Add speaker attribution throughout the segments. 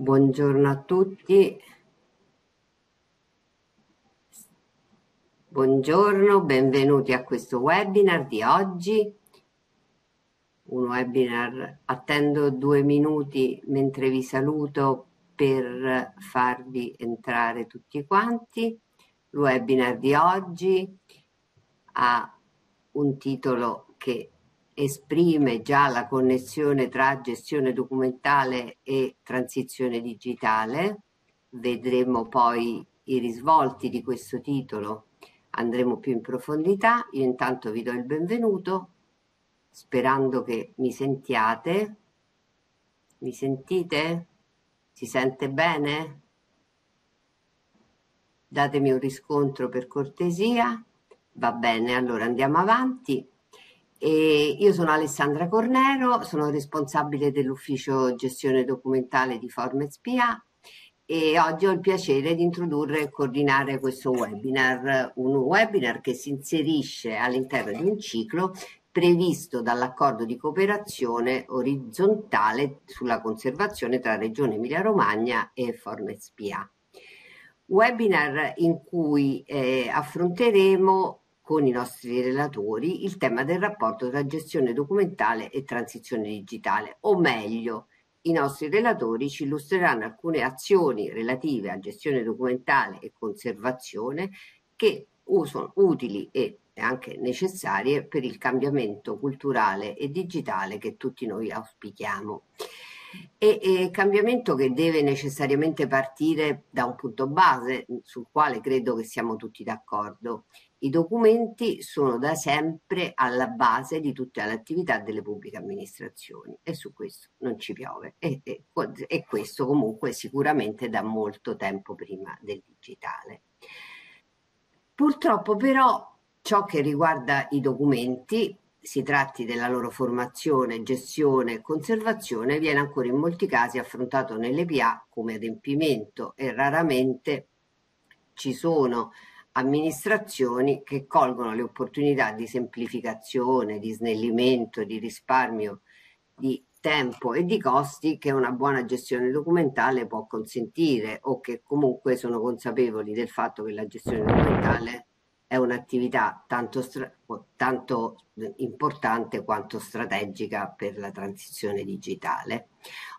Speaker 1: Buongiorno a tutti. Buongiorno, benvenuti a questo webinar di oggi. Un webinar, attendo due minuti mentre vi saluto per farvi entrare tutti quanti. Il webinar di oggi ha un titolo che esprime già la connessione tra gestione documentale e transizione digitale. Vedremo poi i risvolti di questo titolo, andremo più in profondità. Io intanto vi do il benvenuto, sperando che mi sentiate. Mi sentite? Si sente bene? Datemi un riscontro per cortesia. Va bene, allora andiamo avanti. E io sono Alessandra Cornero, sono responsabile dell'ufficio gestione documentale di Form SPA e oggi ho il piacere di introdurre e coordinare questo webinar, un webinar che si inserisce all'interno di un ciclo previsto dall'accordo di cooperazione orizzontale sulla conservazione tra Regione Emilia-Romagna e Form SPA. Webinar in cui eh, affronteremo con i nostri relatori il tema del rapporto tra gestione documentale e transizione digitale, o meglio, i nostri relatori ci illustreranno alcune azioni relative a gestione documentale e conservazione che sono utili e anche necessarie per il cambiamento culturale e digitale che tutti noi auspichiamo. E, e, cambiamento che deve necessariamente partire da un punto base sul quale credo che siamo tutti d'accordo, i documenti sono da sempre alla base di tutta l'attività delle pubbliche amministrazioni e su questo non ci piove e, e, e questo comunque sicuramente da molto tempo prima del digitale. Purtroppo però ciò che riguarda i documenti, si tratti della loro formazione, gestione e conservazione, viene ancora in molti casi affrontato nell'EPA come adempimento e raramente ci sono amministrazioni che colgono le opportunità di semplificazione, di snellimento, di risparmio di tempo e di costi che una buona gestione documentale può consentire o che comunque sono consapevoli del fatto che la gestione documentale è un'attività tanto, tanto, importante quanto strategica per la transizione digitale.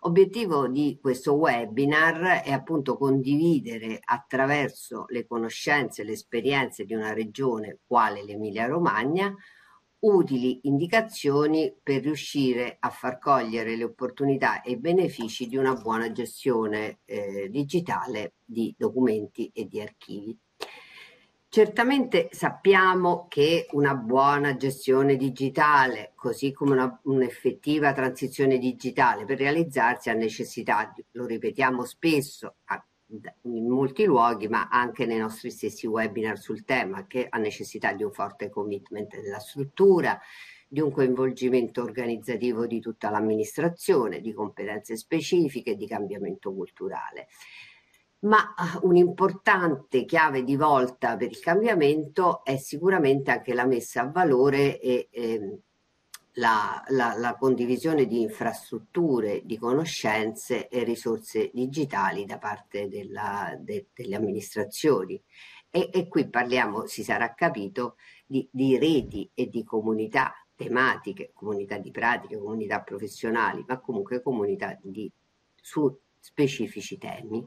Speaker 1: Obiettivo di questo webinar è appunto condividere attraverso le conoscenze e le esperienze di una regione quale l'Emilia Romagna utili indicazioni per riuscire a far cogliere le opportunità e i benefici di una buona gestione eh, digitale di documenti e di archivi. Certamente sappiamo che una buona gestione digitale, così come un'effettiva transizione digitale per realizzarsi ha necessità, lo ripetiamo spesso in molti luoghi, ma anche nei nostri stessi webinar sul tema, che ha necessità di un forte commitment della struttura, di un coinvolgimento organizzativo di tutta l'amministrazione, di competenze specifiche, di cambiamento culturale ma ah, un'importante chiave di volta per il cambiamento è sicuramente anche la messa a valore e, e ehm, la, la, la, condivisione di infrastrutture, di conoscenze e risorse digitali da parte della, de, delle amministrazioni. E, e, qui parliamo, si sarà capito, di, di reti e di comunità tematiche, comunità di pratiche, comunità professionali, ma comunque comunità di, su specifici temi.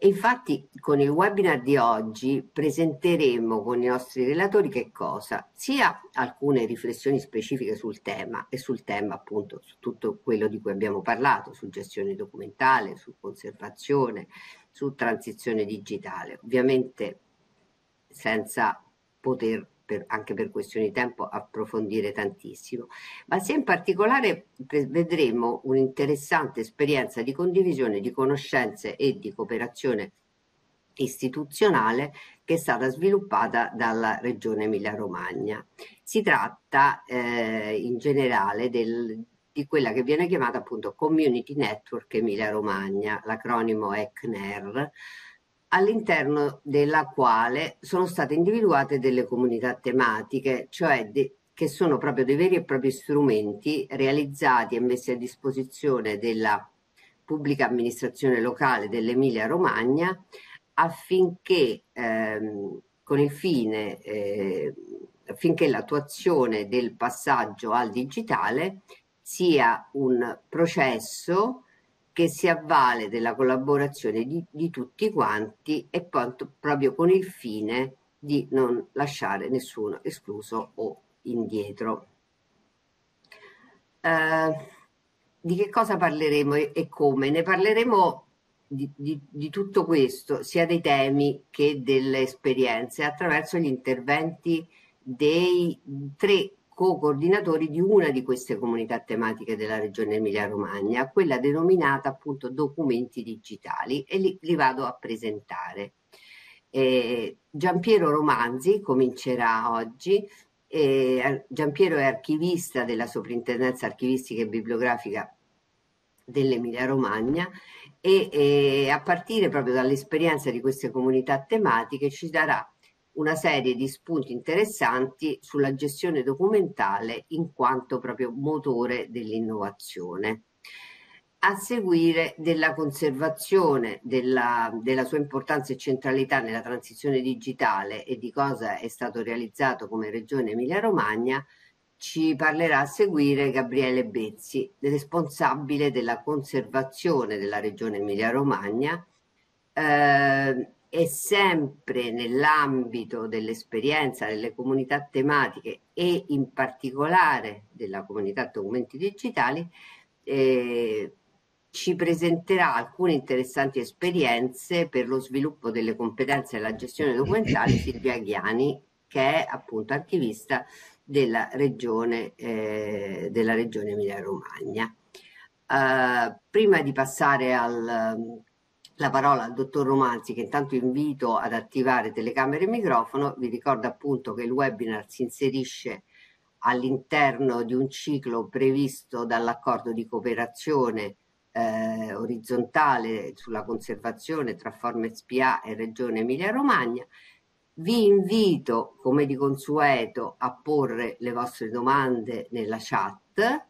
Speaker 1: E infatti con il webinar di oggi presenteremo con i nostri relatori che cosa? Sia alcune riflessioni specifiche sul tema e sul tema appunto su tutto quello di cui abbiamo parlato, su gestione documentale, su conservazione, su transizione digitale, ovviamente senza poter per, anche per questioni di tempo approfondire tantissimo, ma se in particolare vedremo un'interessante esperienza di condivisione di conoscenze e di cooperazione istituzionale che è stata sviluppata dalla Regione Emilia-Romagna. Si tratta eh, in generale del, di quella che viene chiamata appunto Community Network Emilia-Romagna, l'acronimo è CNER, all'interno della quale sono state individuate delle comunità tematiche, cioè di, che sono proprio dei veri e propri strumenti realizzati e messi a disposizione della pubblica amministrazione locale dell'Emilia Romagna affinché ehm, con il fine eh, affinché l'attuazione del passaggio al digitale sia un processo che si avvale della collaborazione di, di tutti quanti e poi, proprio con il fine di non lasciare nessuno escluso o indietro. Eh, di che cosa parleremo e, e come? Ne parleremo di, di, di, tutto questo, sia dei temi che delle esperienze, attraverso gli interventi dei tre co-coordinatori di una di queste comunità tematiche della regione Emilia-Romagna, quella denominata appunto documenti digitali e li, li vado a presentare. Eh, Giampiero Romanzi comincerà oggi, eh, Giampiero è archivista della Soprintendenza Archivistica e Bibliografica dell'Emilia Romagna e, e a partire proprio dall'esperienza di queste comunità tematiche ci darà una serie di spunti interessanti sulla gestione documentale in quanto proprio motore dell'innovazione. A seguire della conservazione della, della sua importanza e centralità nella transizione digitale e di cosa è stato realizzato come Regione Emilia-Romagna, ci parlerà a seguire Gabriele Bezzi, responsabile della conservazione della Regione Emilia-Romagna, eh, è sempre nell'ambito dell'esperienza delle comunità tematiche e in particolare della comunità documenti digitali, eh, ci presenterà alcune interessanti esperienze per lo sviluppo delle competenze e la gestione documentale Silvia Ghiani, che è appunto archivista della regione, eh, regione Emilia-Romagna. Uh, prima di passare al la parola al dottor Romanzi che intanto invito ad attivare telecamera e microfono. Vi ricordo appunto che il webinar si inserisce all'interno di un ciclo previsto dall'accordo di cooperazione eh, orizzontale sulla conservazione tra Forme SPA e Regione Emilia-Romagna. Vi invito, come di consueto, a porre le vostre domande nella chat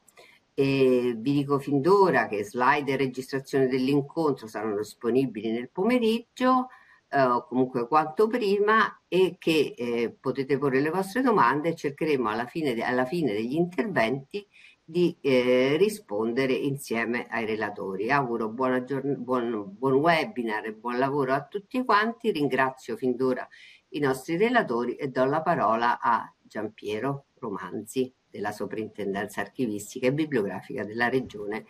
Speaker 1: e vi dico fin d'ora che slide e registrazione dell'incontro saranno disponibili nel pomeriggio eh, comunque quanto prima e che eh, potete porre le vostre domande e cercheremo alla fine, de- alla fine degli interventi di eh, rispondere insieme ai relatori. Auguro giorn- buon, buon webinar e buon lavoro a tutti quanti. Ringrazio fin d'ora i nostri relatori e do la parola a Giampiero Romanzi della Soprintendenza Archivistica e Bibliografica della Regione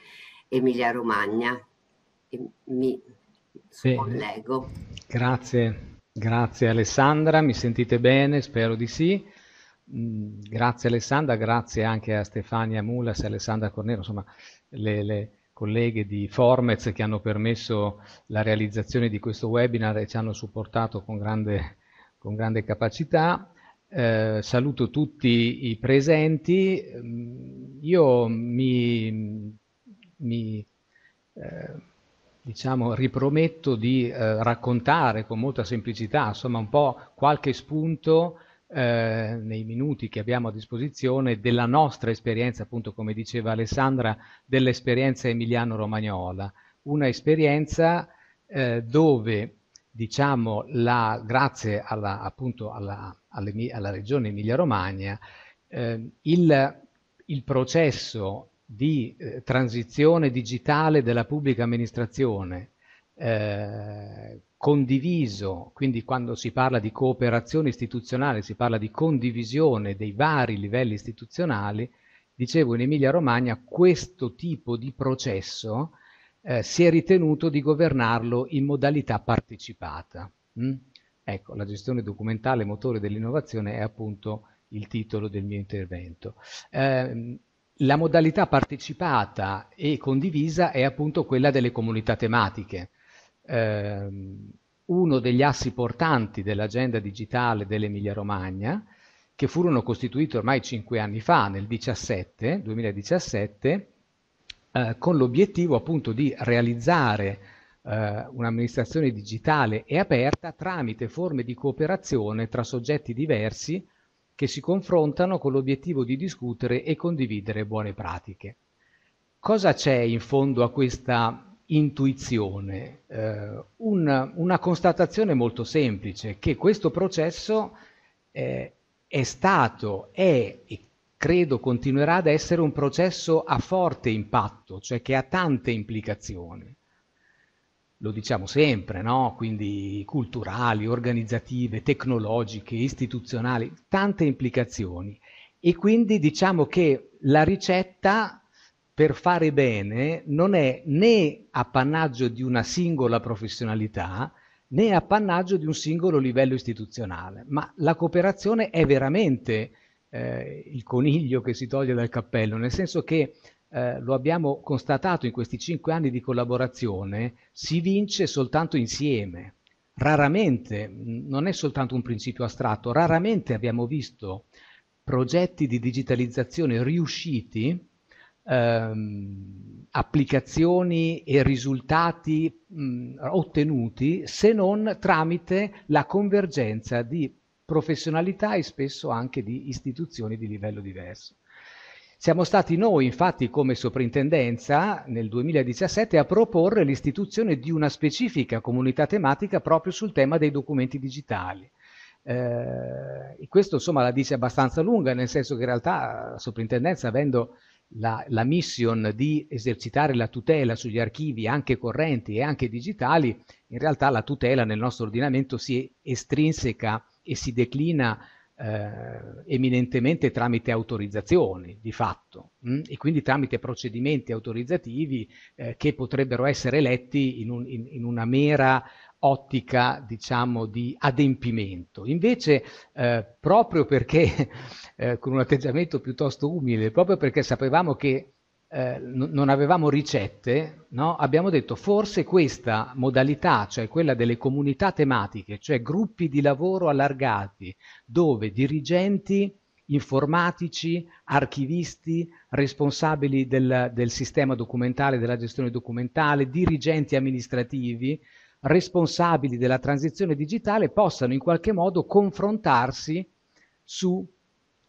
Speaker 1: Emilia-Romagna. Mi sì. collego.
Speaker 2: Grazie, grazie Alessandra, mi sentite bene? Spero di sì. Mm, grazie Alessandra, grazie anche a Stefania Mulas e Alessandra Cornero, insomma le, le colleghe di Formez che hanno permesso la realizzazione di questo webinar e ci hanno supportato con grande, con grande capacità. Eh, saluto tutti i presenti. Mm, io mi, mi eh, diciamo, riprometto di eh, raccontare con molta semplicità, insomma, un po' qualche spunto eh, nei minuti che abbiamo a disposizione della nostra esperienza, appunto come diceva Alessandra, dell'esperienza Emiliano-Romagnola. Una esperienza eh, dove diciamo, la, grazie alla, appunto alla, alla, alla regione Emilia-Romagna, eh, il, il, processo di eh, transizione digitale della pubblica amministrazione eh, condiviso, quindi quando si parla di cooperazione istituzionale si parla di condivisione dei vari livelli istituzionali, dicevo in Emilia Romagna questo tipo di processo eh, si è ritenuto di governarlo in modalità partecipata. Mm? Ecco, la gestione documentale motore dell'innovazione è appunto il titolo del mio intervento. Eh, la modalità partecipata e condivisa è appunto quella delle comunità tematiche. Eh, uno degli assi portanti dell'agenda digitale dell'Emilia Romagna, che furono costituiti ormai cinque anni fa, nel 2017, 2017 eh, con l'obiettivo appunto di realizzare eh, un'amministrazione digitale e aperta tramite forme di cooperazione tra soggetti diversi che si confrontano con l'obiettivo di discutere e condividere buone pratiche. Cosa c'è in fondo a questa intuizione? Eh, un, una constatazione molto semplice, che questo processo eh, è stato, è e credo continuerà ad essere un processo a forte impatto, cioè che ha tante implicazioni. Lo diciamo sempre, no? Quindi culturali, organizzative, tecnologiche, istituzionali, tante implicazioni. E quindi diciamo che la ricetta per fare bene non è né appannaggio di una singola professionalità, né appannaggio di un singolo livello istituzionale, ma la cooperazione è veramente eh, il coniglio che si toglie dal cappello, nel senso che eh, lo abbiamo constatato in questi cinque anni di collaborazione, si vince soltanto insieme. Raramente, non è soltanto un principio astratto, raramente abbiamo visto progetti di digitalizzazione riusciti, ehm, applicazioni e risultati mh, ottenuti se non tramite la convergenza di professionalità e spesso anche di istituzioni di livello diverso. Siamo stati noi, infatti, come soprintendenza nel 2017 a proporre l'istituzione di una specifica comunità tematica proprio sul tema dei documenti digitali. Eh, questo insomma la dice abbastanza lunga, nel senso che in realtà la soprintendenza, avendo la, la mission di esercitare la tutela sugli archivi anche correnti e anche digitali, in realtà la tutela nel nostro ordinamento si estrinseca e si declina eh, eminentemente tramite autorizzazioni di fatto mh? Mm? e quindi tramite procedimenti autorizzativi eh, che potrebbero essere letti in, un, in, in, una mera ottica diciamo di adempimento invece eh, proprio perché eh, con un atteggiamento piuttosto umile proprio perché sapevamo che eh, non avevamo ricette, no? abbiamo detto forse questa modalità, cioè quella delle comunità tematiche, cioè gruppi di lavoro allargati, dove dirigenti informatici, archivisti, responsabili del, del sistema documentale, della gestione documentale, dirigenti amministrativi, responsabili della transizione digitale possano in qualche modo confrontarsi su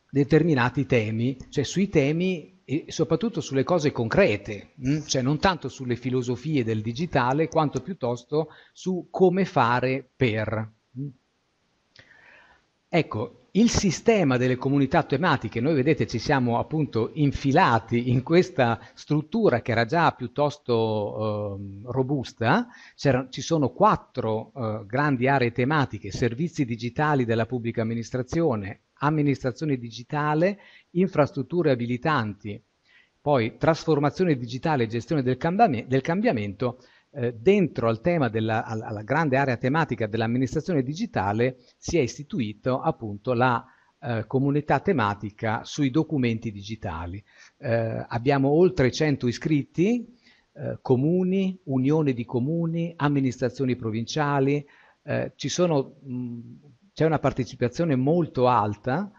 Speaker 2: determinati temi, cioè sui temi e soprattutto sulle cose concrete, mh? Mm? cioè non tanto sulle filosofie del digitale quanto piuttosto su come fare per. Mh? Mm? Ecco, il sistema delle comunità tematiche, noi vedete ci siamo appunto infilati in questa struttura che era già piuttosto eh, robusta, ci sono quattro eh, grandi aree tematiche, servizi digitali della pubblica amministrazione, amministrazione digitale, infrastrutture abilitanti, poi trasformazione digitale e gestione del, cambiam del cambiamento, eh, dentro al tema della alla grande area tematica dell'amministrazione digitale si è istituito appunto la eh, comunità tematica sui documenti digitali. Eh, abbiamo oltre 100 iscritti, eh, comuni, unione di comuni, amministrazioni provinciali, eh, c'è una partecipazione molto alta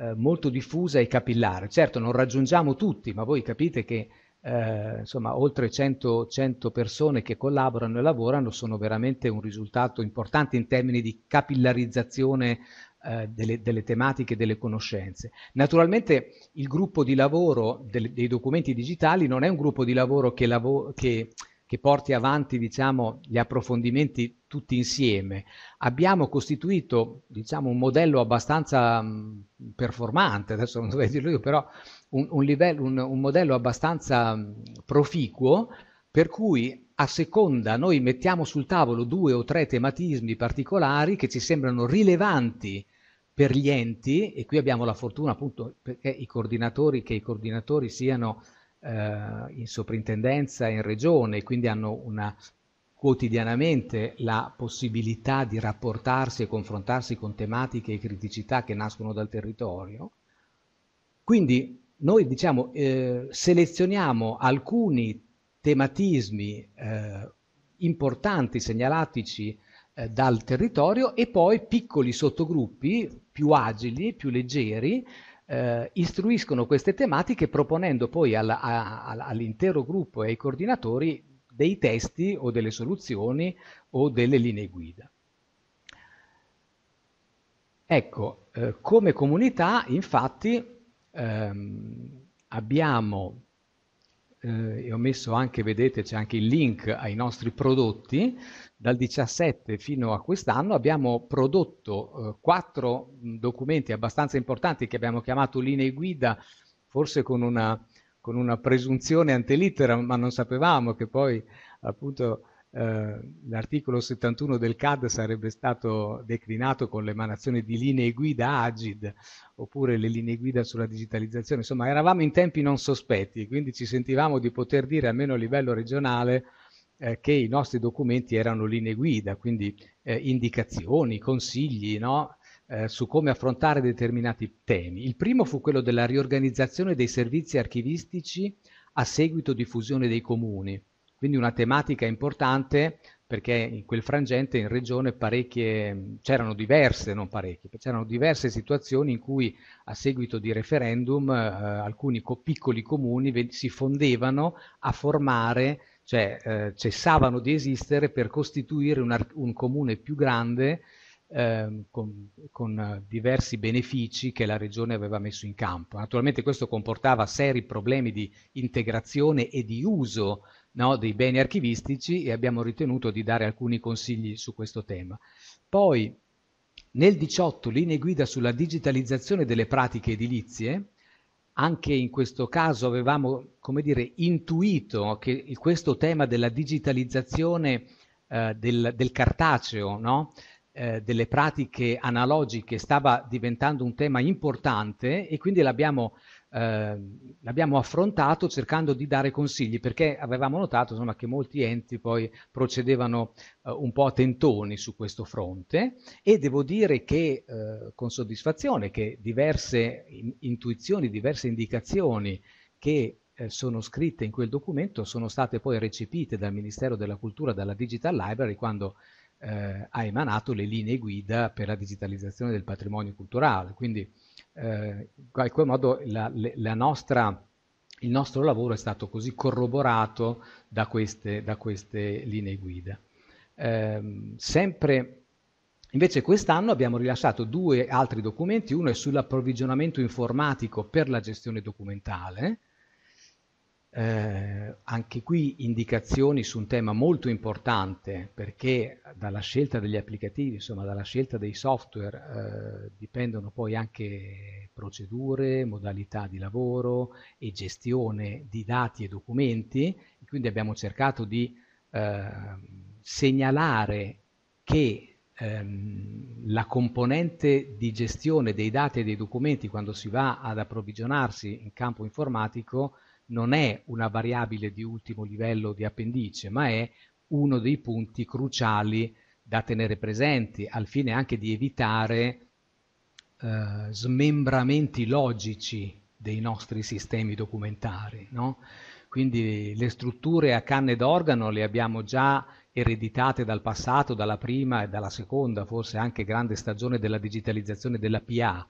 Speaker 2: eh, molto diffusa e capillare. Certo, non raggiungiamo tutti, ma voi capite che eh, insomma, oltre 100, 100 persone che collaborano e lavorano sono veramente un risultato importante in termini di capillarizzazione eh, delle, delle, tematiche, delle conoscenze. Naturalmente il gruppo di lavoro del, dei documenti digitali non è un gruppo di lavoro che, lavo che che porti avanti diciamo, gli approfondimenti tutti insieme, abbiamo costituito diciamo, un modello abbastanza mm, performante, adesso non dovrei dirlo io, però un, un, livello, un, un modello abbastanza mm, proficuo per cui a seconda noi mettiamo sul tavolo due o tre tematismi particolari che ci sembrano rilevanti per gli enti e qui abbiamo la fortuna appunto perché i coordinatori che i coordinatori siano eh, in soprintendenza in regione, quindi hanno una, quotidianamente la possibilità di rapportarsi e confrontarsi con tematiche e criticità che nascono dal territorio. Quindi noi diciamo, eh, selezioniamo alcuni tematismi eh, importanti segnalatici eh, dal territorio e poi piccoli sottogruppi più agili, più leggeri, eh, istruiscono queste tematiche proponendo poi alla, a, all'intero gruppo e ai coordinatori dei testi o delle soluzioni o delle linee guida. Ecco, eh, come comunità infatti ehm, abbiamo, eh, ho messo anche, vedete c'è anche il link ai nostri prodotti, dal 17 fino a quest'anno abbiamo prodotto eh, quattro documenti abbastanza importanti che abbiamo chiamato linee guida, forse con una, con una presunzione antelittera, ma non sapevamo che poi appunto eh, l'articolo 71 del CAD sarebbe stato declinato con l'emanazione di linee guida AGID oppure le linee guida sulla digitalizzazione, insomma eravamo in tempi non sospetti, quindi ci sentivamo di poter dire almeno a livello regionale eh, che i nostri documenti erano linee guida, quindi eh, indicazioni, consigli no? eh, su come affrontare determinati temi. Il primo fu quello della riorganizzazione dei servizi archivistici a seguito di fusione dei comuni, quindi una tematica importante perché in quel frangente in regione parecchie, c'erano diverse, non parecchie, c'erano diverse situazioni in cui a seguito di referendum eh, alcuni co piccoli comuni si fondevano a formare cioè eh, cessavano di esistere per costituire un, un comune più grande eh, con, con, diversi benefici che la regione aveva messo in campo. Naturalmente questo comportava seri problemi di integrazione e di uso no, dei beni archivistici e abbiamo ritenuto di dare alcuni consigli su questo tema. Poi nel 18 linee guida sulla digitalizzazione delle pratiche edilizie, anche in questo caso avevamo, come dire, intuito che questo tema della digitalizzazione eh, del, del, cartaceo, no? eh, delle pratiche analogiche, stava diventando un tema importante e quindi l'abbiamo eh, l'abbiamo affrontato cercando di dare consigli perché avevamo notato insomma, che molti enti poi procedevano eh, un po' a tentoni su questo fronte e devo dire che eh, con soddisfazione che diverse in intuizioni, diverse indicazioni che eh, sono scritte in quel documento sono state poi recepite dal Ministero della Cultura, dalla Digital Library quando eh, ha emanato le linee guida per la digitalizzazione del patrimonio culturale. Quindi eh, in qualche modo la, la nostra, il nostro lavoro è stato così corroborato da queste, da queste linee guida. Eh, sempre Invece quest'anno abbiamo rilasciato due altri documenti, uno è sull'approvvigionamento informatico per la gestione documentale, eh, anche qui indicazioni su un tema molto importante perché dalla scelta degli applicativi, insomma dalla scelta dei software eh, dipendono poi anche procedure, modalità di lavoro e gestione di dati e documenti, quindi abbiamo cercato di eh, segnalare che ehm, la componente di gestione dei dati e dei documenti quando si va ad approvvigionarsi in campo informatico non è una variabile di ultimo livello di appendice, ma è uno dei punti cruciali da tenere presenti, al fine anche di evitare eh, smembramenti logici dei nostri sistemi documentari. No? Quindi le strutture a canne d'organo le abbiamo già ereditate dal passato, dalla prima e dalla seconda, forse anche grande stagione della digitalizzazione della PA,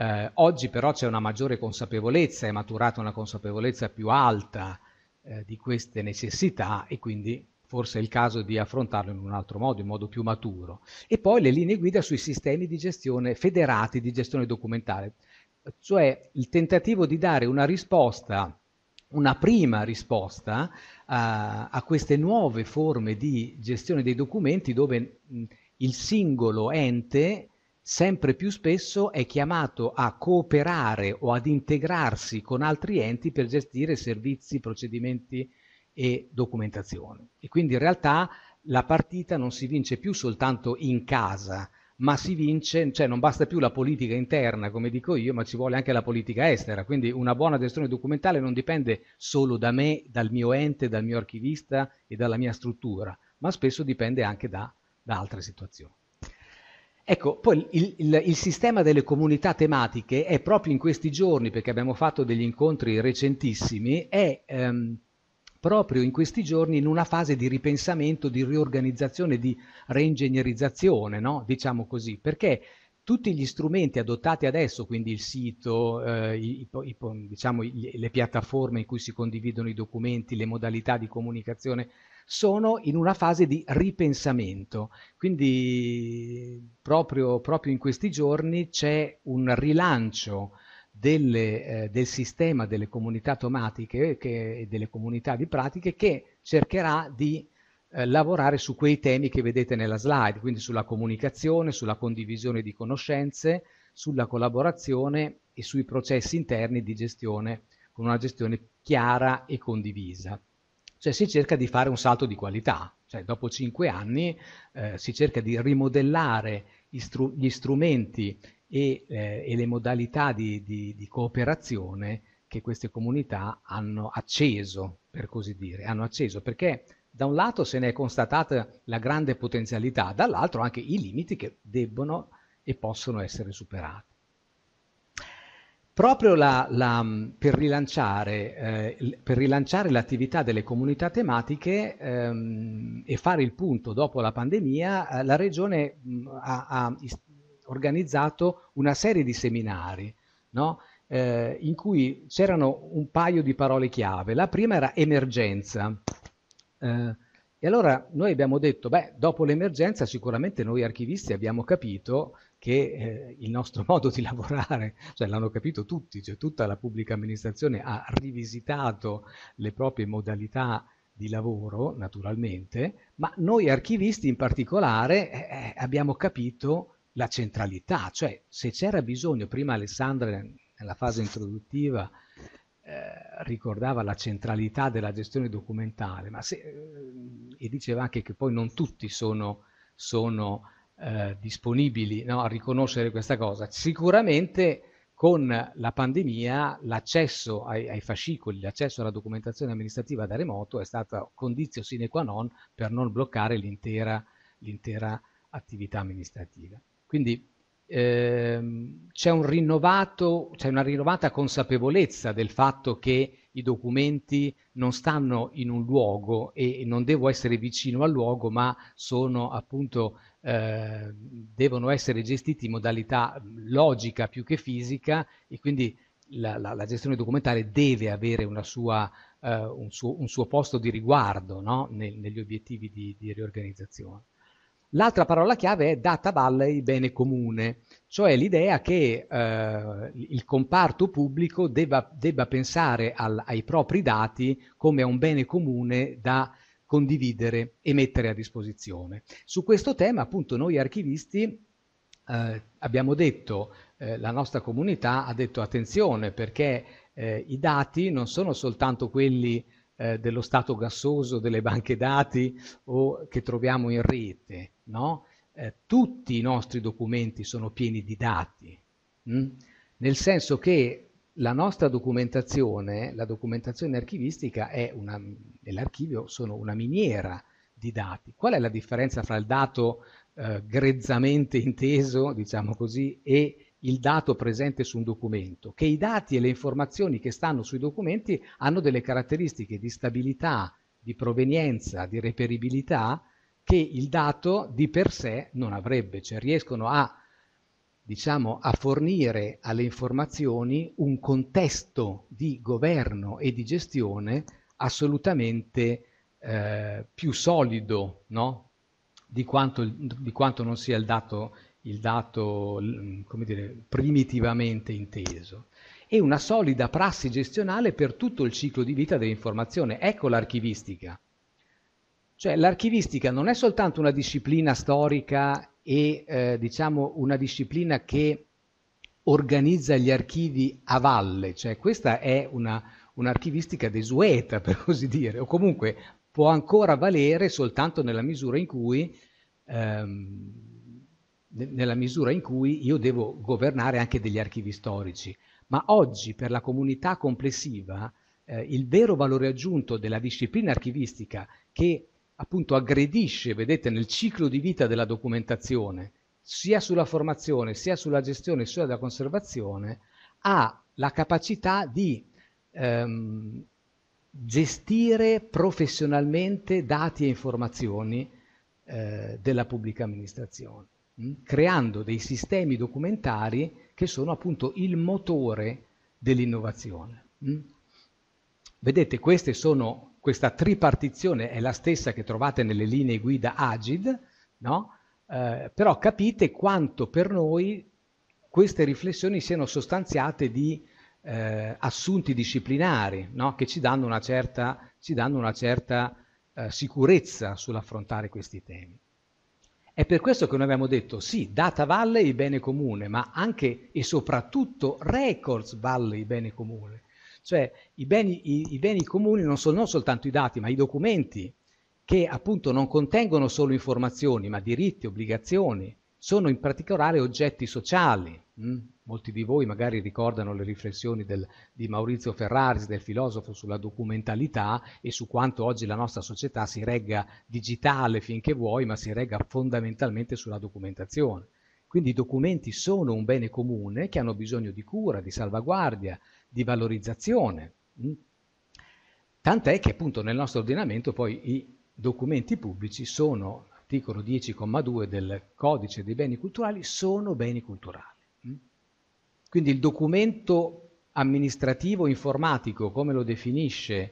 Speaker 2: eh, oggi però c'è una maggiore consapevolezza, è maturata una consapevolezza più alta eh, di queste necessità e quindi forse è il caso di affrontarlo in un altro modo, in modo più maturo. E poi le linee guida sui sistemi di gestione federati di gestione documentale, cioè il tentativo di dare una risposta, una prima risposta a, eh, a queste nuove forme di gestione dei documenti dove mh, il singolo ente sempre più spesso è chiamato a cooperare o ad integrarsi con altri enti per gestire servizi, procedimenti e documentazione. E quindi in realtà la partita non si vince più soltanto in casa, ma si vince, cioè non basta più la politica interna, come dico io, ma ci vuole anche la politica estera. Quindi una buona gestione documentale non dipende solo da me, dal mio ente, dal mio archivista e dalla mia struttura, ma spesso dipende anche da, da altre situazioni. Ecco, poi il, il, il, sistema delle comunità tematiche è proprio in questi giorni, perché abbiamo fatto degli incontri recentissimi, è ehm, proprio in questi giorni in una fase di ripensamento, di riorganizzazione, di reingegnerizzazione, no? diciamo così, perché tutti gli strumenti adottati adesso, quindi il sito, eh, i, i, diciamo, le piattaforme in cui si condividono i documenti, le modalità di comunicazione, sono in una fase di ripensamento. Quindi proprio, proprio in questi giorni c'è un rilancio delle, eh, del sistema delle comunità automatiche e delle comunità di pratiche che cercherà di eh, lavorare su quei temi che vedete nella slide, quindi sulla comunicazione, sulla condivisione di conoscenze, sulla collaborazione e sui processi interni di gestione, con una gestione chiara e condivisa. Cioè si cerca di fare un salto di qualità, cioè dopo cinque anni eh, si cerca di rimodellare stru gli strumenti e, eh, e le modalità di, di, di cooperazione che queste comunità hanno acceso, per così dire, hanno acceso perché da un lato se ne è constatata la grande potenzialità, dall'altro anche i limiti che debbono e possono essere superati proprio la, la, per, rilanciare, eh, per, rilanciare, l'attività delle comunità tematiche ehm, e fare il punto dopo la pandemia, eh, la Regione mh, mm, ha, ha organizzato una serie di seminari no? eh, in cui c'erano un paio di parole chiave. La prima era emergenza. Eh, e allora noi abbiamo detto, beh, dopo l'emergenza sicuramente noi archivisti abbiamo capito che eh, il nostro modo di lavorare, cioè l'hanno capito tutti, cioè tutta la pubblica amministrazione ha rivisitato le proprie modalità di lavoro, naturalmente, ma noi archivisti in particolare eh, eh abbiamo capito la centralità, cioè se c'era bisogno, prima Alessandra nella fase introduttiva eh, ricordava la centralità della gestione documentale, ma se, eh, e diceva anche che poi non tutti sono, sono eh, disponibili no, a riconoscere questa cosa. Sicuramente con la pandemia l'accesso ai, ai, fascicoli, l'accesso alla documentazione amministrativa da remoto è stata condizio sine qua non per non bloccare l'intera, attività amministrativa. Quindi ehm, c'è, un una rinnovata consapevolezza del fatto che i documenti non stanno in un luogo e non devo essere vicino al luogo, ma sono appunto Ehm, devono essere gestiti in modalità logica più che fisica e quindi la, la, la gestione documentale deve avere sua, eh, un, suo, un, suo, posto di riguardo no? Nel, negli obiettivi di, di riorganizzazione. L'altra parola chiave è data valley bene comune, cioè l'idea che eh, il comparto pubblico debba, debba pensare al, ai propri dati come a un bene comune da condividere e mettere a disposizione. Su questo tema appunto noi archivisti eh, abbiamo detto, eh, la nostra comunità ha detto attenzione perché eh, i dati non sono soltanto quelli eh, dello stato gassoso, delle banche dati o che troviamo in rete, no? Eh, tutti i nostri documenti sono pieni di dati, mh? Mm? nel senso che la nostra documentazione, la documentazione archivistica è una e l'archivio sono una miniera di dati. Qual è la differenza fra il dato eh, grezzamente inteso, diciamo così, e il dato presente su un documento? Che i dati e le informazioni che stanno sui documenti hanno delle caratteristiche di stabilità, di provenienza, di reperibilità che il dato di per sé non avrebbe, cioè riescono a diciamo, a fornire alle informazioni un contesto di governo e di gestione assolutamente eh, più solido no? di, quanto, di, quanto, non sia il dato, il dato dire, primitivamente inteso. E una solida prassi gestionale per tutto il ciclo di vita dell'informazione. Ecco l'archivistica. Cioè l'archivistica non è soltanto una disciplina storica e eh, diciamo una disciplina che organizza gli archivi a valle, cioè questa è una, un'archivistica desueta, per così dire, o comunque può ancora valere soltanto nella misura in cui, ehm, nella misura in cui io devo governare anche degli archivi storici. Ma oggi per la comunità complessiva eh, il vero valore aggiunto della disciplina archivistica che appunto aggredisce, vedete, nel ciclo di vita della documentazione, sia sulla formazione, sia sulla gestione, sia sulla conservazione, ha la capacità di ehm, gestire professionalmente dati e informazioni eh, della pubblica amministrazione, mh? Mm? creando dei sistemi documentari che sono appunto il motore dell'innovazione. Mm? Vedete, sono, questa tripartizione è la stessa che trovate nelle linee guida AGID, no? Eh, però capite quanto per noi queste riflessioni siano sostanziate di eh, assunti disciplinari no? che ci danno una certa, danno una certa eh, sicurezza sull'affrontare questi temi. È per questo che noi abbiamo detto sì, data il bene comune, ma anche e soprattutto records il bene comune. Cioè i beni, i, i beni comuni non sono non soltanto i dati, ma i documenti che appunto non contengono solo informazioni, ma diritti, obbligazioni, sono in particolare oggetti sociali. Mh? Mm? Molti di voi magari ricordano le riflessioni del, di Maurizio Ferraris, del filosofo, sulla documentalità e su quanto oggi la nostra società si regga digitale finché vuoi, ma si regga fondamentalmente sulla documentazione. Quindi i documenti sono un bene comune che hanno bisogno di cura, di salvaguardia, di valorizzazione. Mm? Tant'è che appunto nel nostro ordinamento poi i documenti pubblici sono, articolo 10,2 del codice dei beni culturali, sono beni culturali. Mm? Quindi il documento amministrativo informatico, come lo, ehm,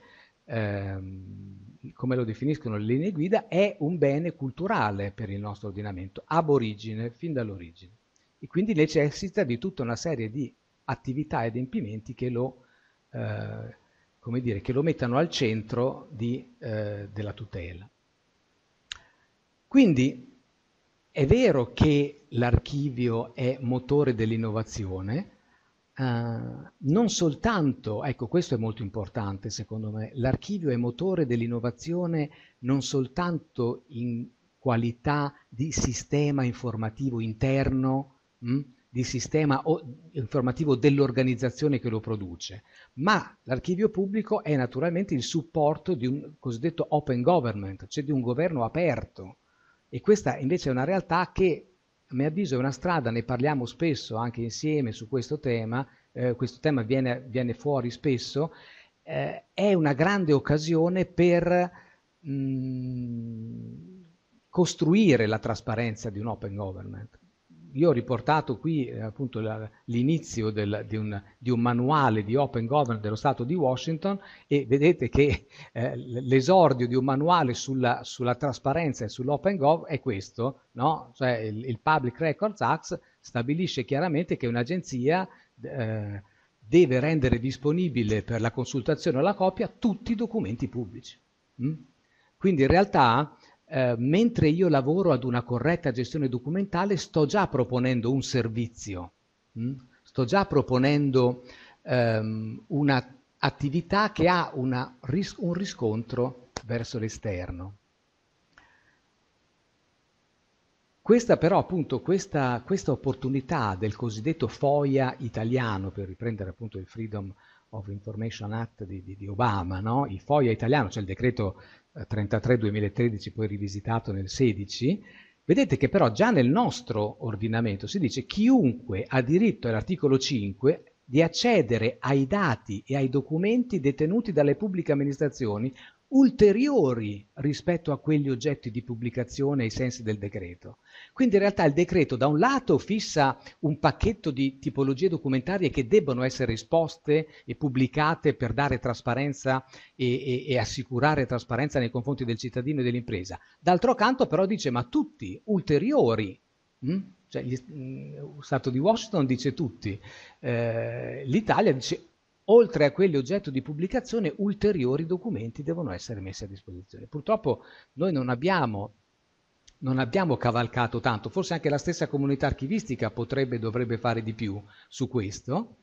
Speaker 2: come lo definiscono le linee guida, è un bene culturale per il nostro ordinamento, ab origine, fin dall'origine. E quindi necessita di tutta una serie di attività e adempimenti che lo, eh, come dire, che lo mettano al centro di, eh, della tutela. Quindi è vero che l'archivio è motore dell'innovazione, Uh, non soltanto, ecco questo è molto importante secondo me, l'archivio è motore dell'innovazione non soltanto in qualità di sistema informativo interno, mh, hm, di sistema informativo dell'organizzazione che lo produce, ma l'archivio pubblico è naturalmente il supporto di un cosiddetto open government, cioè di un governo aperto, e questa invece è una realtà che, a mio avviso, è una strada, ne parliamo spesso anche insieme su questo tema, eh, questo tema viene, viene fuori spesso, eh, è una grande occasione per mh, mm, costruire la trasparenza di un open government io ho riportato qui eh, appunto l'inizio di un, di, un manuale di Open Government dello Stato di Washington e vedete che eh, l'esordio di un manuale sulla, sulla trasparenza e sull'Open Gov è questo, no? cioè il, il, Public Records Act stabilisce chiaramente che un'agenzia eh, deve rendere disponibile per la consultazione o la copia tutti i documenti pubblici. Mm? Quindi in realtà eh, mentre io lavoro ad una corretta gestione documentale sto già proponendo un servizio, mh? Mm? sto già proponendo ehm, un'attività che ha una, un riscontro verso l'esterno. Questa però appunto, questa, questa, opportunità del cosiddetto FOIA italiano, per riprendere appunto il Freedom of Information Act di, di, di Obama, no? il FOIA italiano, cioè il decreto 33-2013, poi rivisitato nel 16, vedete che però già nel nostro ordinamento si dice chiunque ha diritto all'articolo 5 di accedere ai dati e ai documenti detenuti dalle pubbliche amministrazioni ulteriori rispetto a quegli oggetti di pubblicazione ai sensi del decreto. Quindi in realtà il decreto da un lato fissa un pacchetto di tipologie documentarie che debbono essere esposte e pubblicate per dare trasparenza e, e, e assicurare trasparenza nei confronti del cittadino e dell'impresa. D'altro canto però dice ma tutti ulteriori mh? Hm? Cioè, lo mm, Stato di Washington dice tutti, eh, l'Italia dice oltre a quelli oggetto di pubblicazione, ulteriori documenti devono essere messi a disposizione. Purtroppo noi non abbiamo, non abbiamo cavalcato tanto, forse anche la stessa comunità archivistica potrebbe e dovrebbe fare di più su questo.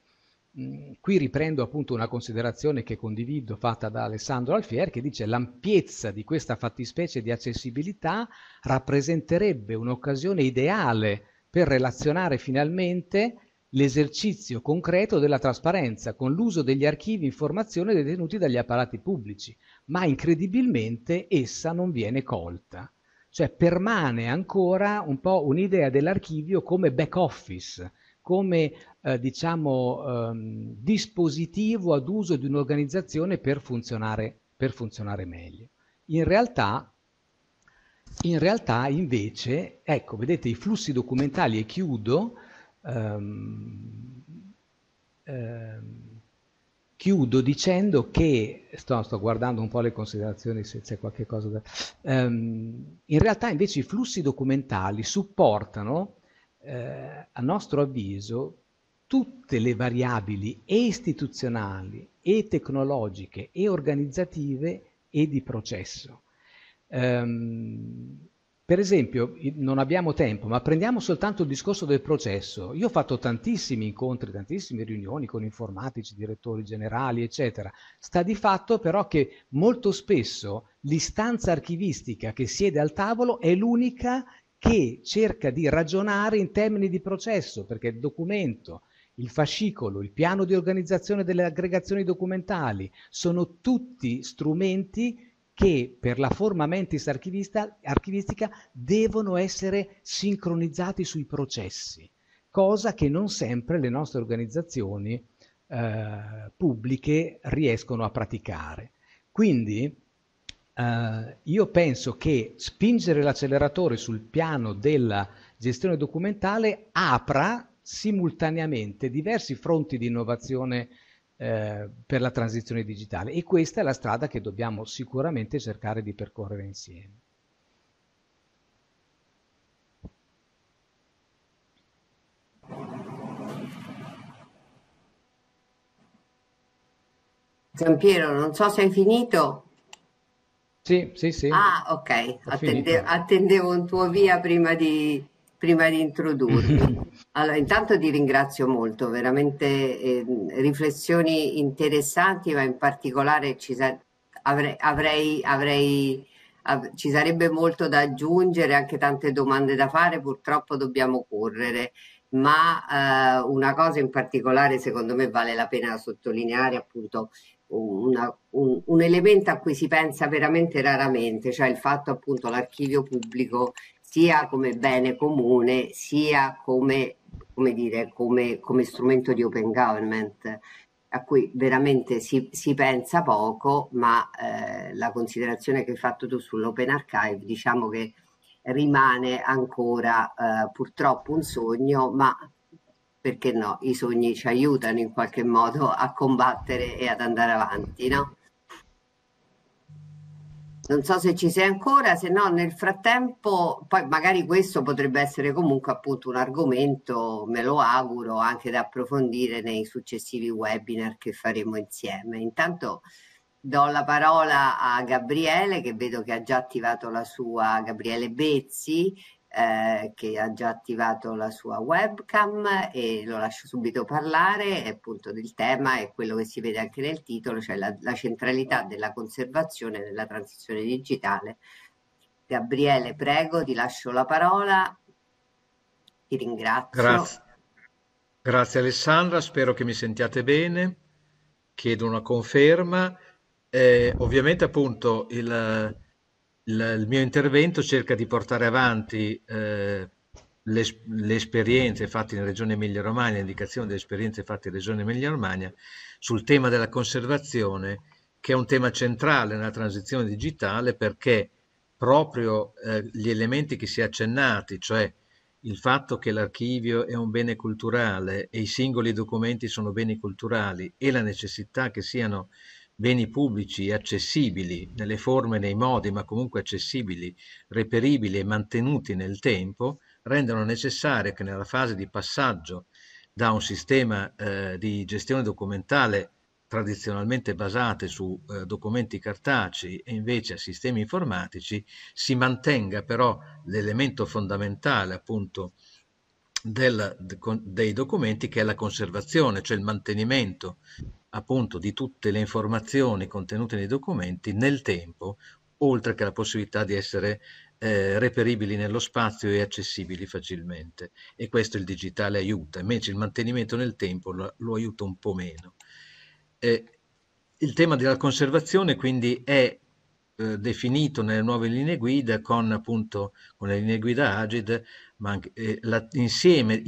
Speaker 2: Mm, qui riprendo appunto una considerazione che condivido fatta da Alessandro Alfier che dice l'ampiezza di questa fattispecie di accessibilità rappresenterebbe un'occasione ideale per relazionare finalmente l'esercizio concreto della trasparenza con l'uso degli archivi informazione detenuti dagli apparati pubblici, ma incredibilmente essa non viene colta. Cioè permane ancora un po' un'idea dell'archivio come back office, come eh, diciamo, ehm, dispositivo ad uso di un'organizzazione per funzionare, per funzionare meglio. In realtà in realtà invece, ecco, vedete i flussi documentali e chiudo, Um, um, chiudo dicendo che, sto, sto, guardando un po' le considerazioni se c'è qualche cosa da... Um, in realtà invece i flussi documentali supportano, eh, a nostro avviso, tutte le variabili e istituzionali e tecnologiche e organizzative e di processo. Um, per esempio, non abbiamo tempo, ma prendiamo soltanto il discorso del processo. Io ho fatto tantissimi incontri, tantissime riunioni con informatici, direttori generali, eccetera. Sta di fatto però che molto spesso l'istanza archivistica che siede al tavolo è l'unica che cerca di ragionare in termini di processo, perché il documento, il fascicolo, il piano di organizzazione delle aggregazioni documentali sono tutti strumenti che per la forma mentis archivistica devono essere sincronizzati sui processi, cosa che non sempre le nostre organizzazioni eh, pubbliche riescono a praticare. Quindi eh, io penso che spingere l'acceleratore sul piano della gestione documentale apra simultaneamente diversi fronti di innovazione eh, per la transizione digitale e questa è la strada che dobbiamo sicuramente cercare di percorrere insieme.
Speaker 1: Giampiero, non so se hai finito. Sì, sì, sì. Ah, ok, Attende, attendevo un tuo via prima di, prima di introdurvi. Allora, intanto ti ringrazio molto, veramente eh, riflessioni interessanti, ma in particolare ci, sa avrei, avrei, avrei, av ci sarebbe molto da aggiungere, anche tante domande da fare, purtroppo dobbiamo correre ma eh, una cosa in particolare secondo me vale la pena sottolineare appunto una, un, un, elemento a cui si pensa veramente raramente, cioè il fatto appunto l'archivio pubblico sia come bene comune, sia come, come, dire, come, come strumento di open government a cui veramente si, si pensa poco, ma eh, la considerazione che hai fatto tu sull'Open Archive diciamo che rimane ancora eh, purtroppo un sogno, ma perché no, i sogni ci aiutano in qualche modo a combattere e ad andare avanti, no? Non so se ci sei ancora, se no nel frattempo, poi magari questo potrebbe essere comunque appunto un argomento, me lo auguro, anche da approfondire nei successivi webinar che faremo insieme. Intanto do la parola a Gabriele che vedo che ha già attivato la sua, Gabriele Bezzi, eh, che ha già attivato la sua webcam e lo lascio subito parlare e appunto del tema è quello che si vede anche nel titolo, cioè la, la centralità della conservazione e della transizione digitale. Gabriele, prego, ti lascio la parola. Ti ringrazio. Grazie.
Speaker 3: Grazie Alessandra, spero che mi sentiate bene. Chiedo una conferma. Eh, ovviamente appunto il, il mio intervento cerca di portare avanti eh, le, le, esperienze fatte in Regione Emilia-Romagna, l'indicazione delle esperienze fatte in Regione Emilia-Romagna sul tema della conservazione, che è un tema centrale nella transizione digitale perché proprio eh, gli elementi che si è accennati, cioè il fatto che l'archivio è un bene culturale e i singoli documenti sono beni culturali e la necessità che siano beni pubblici accessibili nelle forme e nei modi, ma comunque accessibili, reperibili e mantenuti nel tempo, rendono necessario che nella fase di passaggio da un sistema eh, di gestione documentale tradizionalmente basate su eh, documenti cartacei e invece a sistemi informatici, si mantenga però l'elemento fondamentale appunto del, de, con, dei documenti che è la conservazione, cioè il mantenimento appunto di tutte le informazioni contenute nei documenti nel tempo, oltre che la possibilità di essere eh, reperibili nello spazio e accessibili facilmente. E questo il digitale aiuta, invece il mantenimento nel tempo lo, lo aiuta un po' meno. Eh, il tema della conservazione quindi è eh, definito nelle nuove linee guida con appunto con le linee guida AGID ma anche, eh, la, insieme,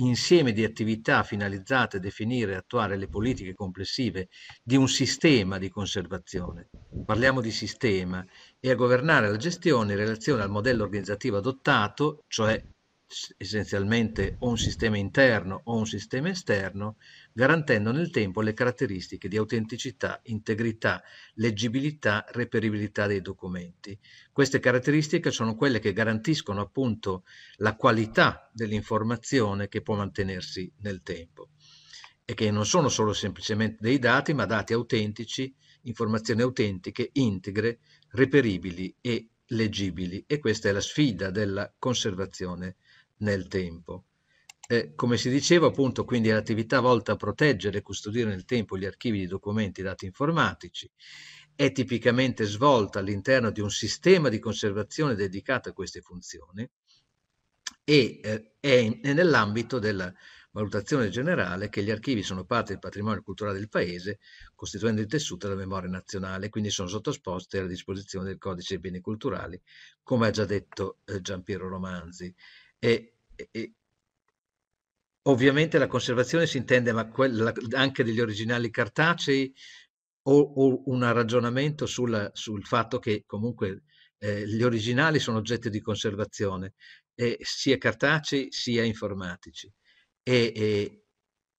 Speaker 3: di attività finalizzate a definire e attuare le politiche complessive di un sistema di conservazione. Parliamo di sistema e a governare la gestione in relazione al modello organizzativo adottato, cioè essenzialmente o un sistema interno o un sistema esterno, garantendo nel tempo le caratteristiche di autenticità, integrità, leggibilità, reperibilità dei documenti. Queste caratteristiche sono quelle che garantiscono appunto la qualità dell'informazione che può mantenersi nel tempo e che non sono solo semplicemente dei dati, ma dati autentici, informazioni autentiche, integre, reperibili e leggibili e questa è la sfida della conservazione nel tempo. Eh, come si diceva appunto, quindi è l'attività volta a proteggere e custodire nel tempo gli archivi di documenti e dati informatici, è tipicamente svolta all'interno di un sistema di conservazione dedicato a queste funzioni e eh, è, è nell'ambito della valutazione generale che gli archivi sono parte del patrimonio culturale del paese, costituendo il tessuto della memoria nazionale, quindi sono sottoposti alla disposizione del codice dei beni culturali, come ha già detto eh, Giampiero Romanzi. E, e, Ovviamente la conservazione si intende quella, anche degli originali cartacei o, o un ragionamento sulla, sul fatto che comunque eh, gli originali sono oggetti di conservazione, eh, sia cartacei sia informatici. E, e,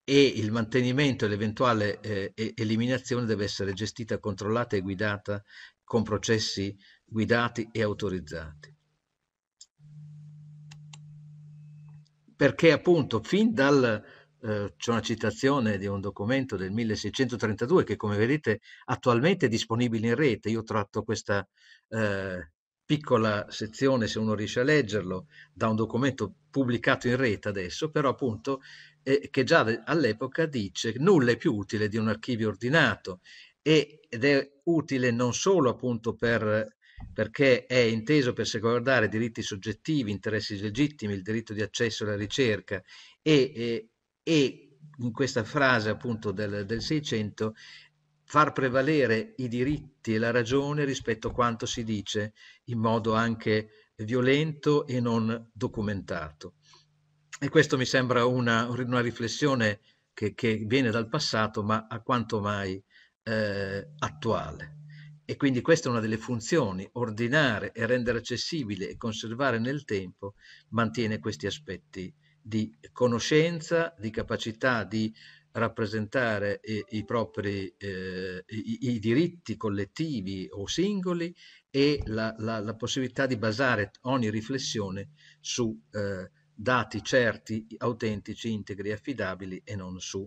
Speaker 3: e il mantenimento e l'eventuale eh, eliminazione deve essere gestita, controllata e guidata con processi guidati e autorizzati. perché appunto fin dal, eh, c'è una citazione di un documento del 1632 che come vedete attualmente è disponibile in rete, io tratto questa eh, piccola sezione se uno riesce a leggerlo da un documento pubblicato in rete adesso, però appunto eh, che già all'epoca dice nulla è più utile di un archivio ordinato e, ed è utile non solo appunto per perché è inteso per salvaguardare diritti soggettivi, interessi legittimi, il diritto di accesso alla ricerca e, e, e in questa frase appunto del, del 600 far prevalere i diritti e la ragione rispetto a quanto si dice in modo anche violento e non documentato. E questo mi sembra una, una riflessione che, che, viene dal passato ma a quanto mai eh, attuale. E quindi questa è una delle funzioni, ordinare e rendere accessibile e conservare nel tempo, mantiene questi aspetti di conoscenza, di capacità di rappresentare i, i propri eh, i, i, diritti collettivi o singoli e la, la, la possibilità di basare ogni riflessione su eh, dati certi, autentici, integri, affidabili e non su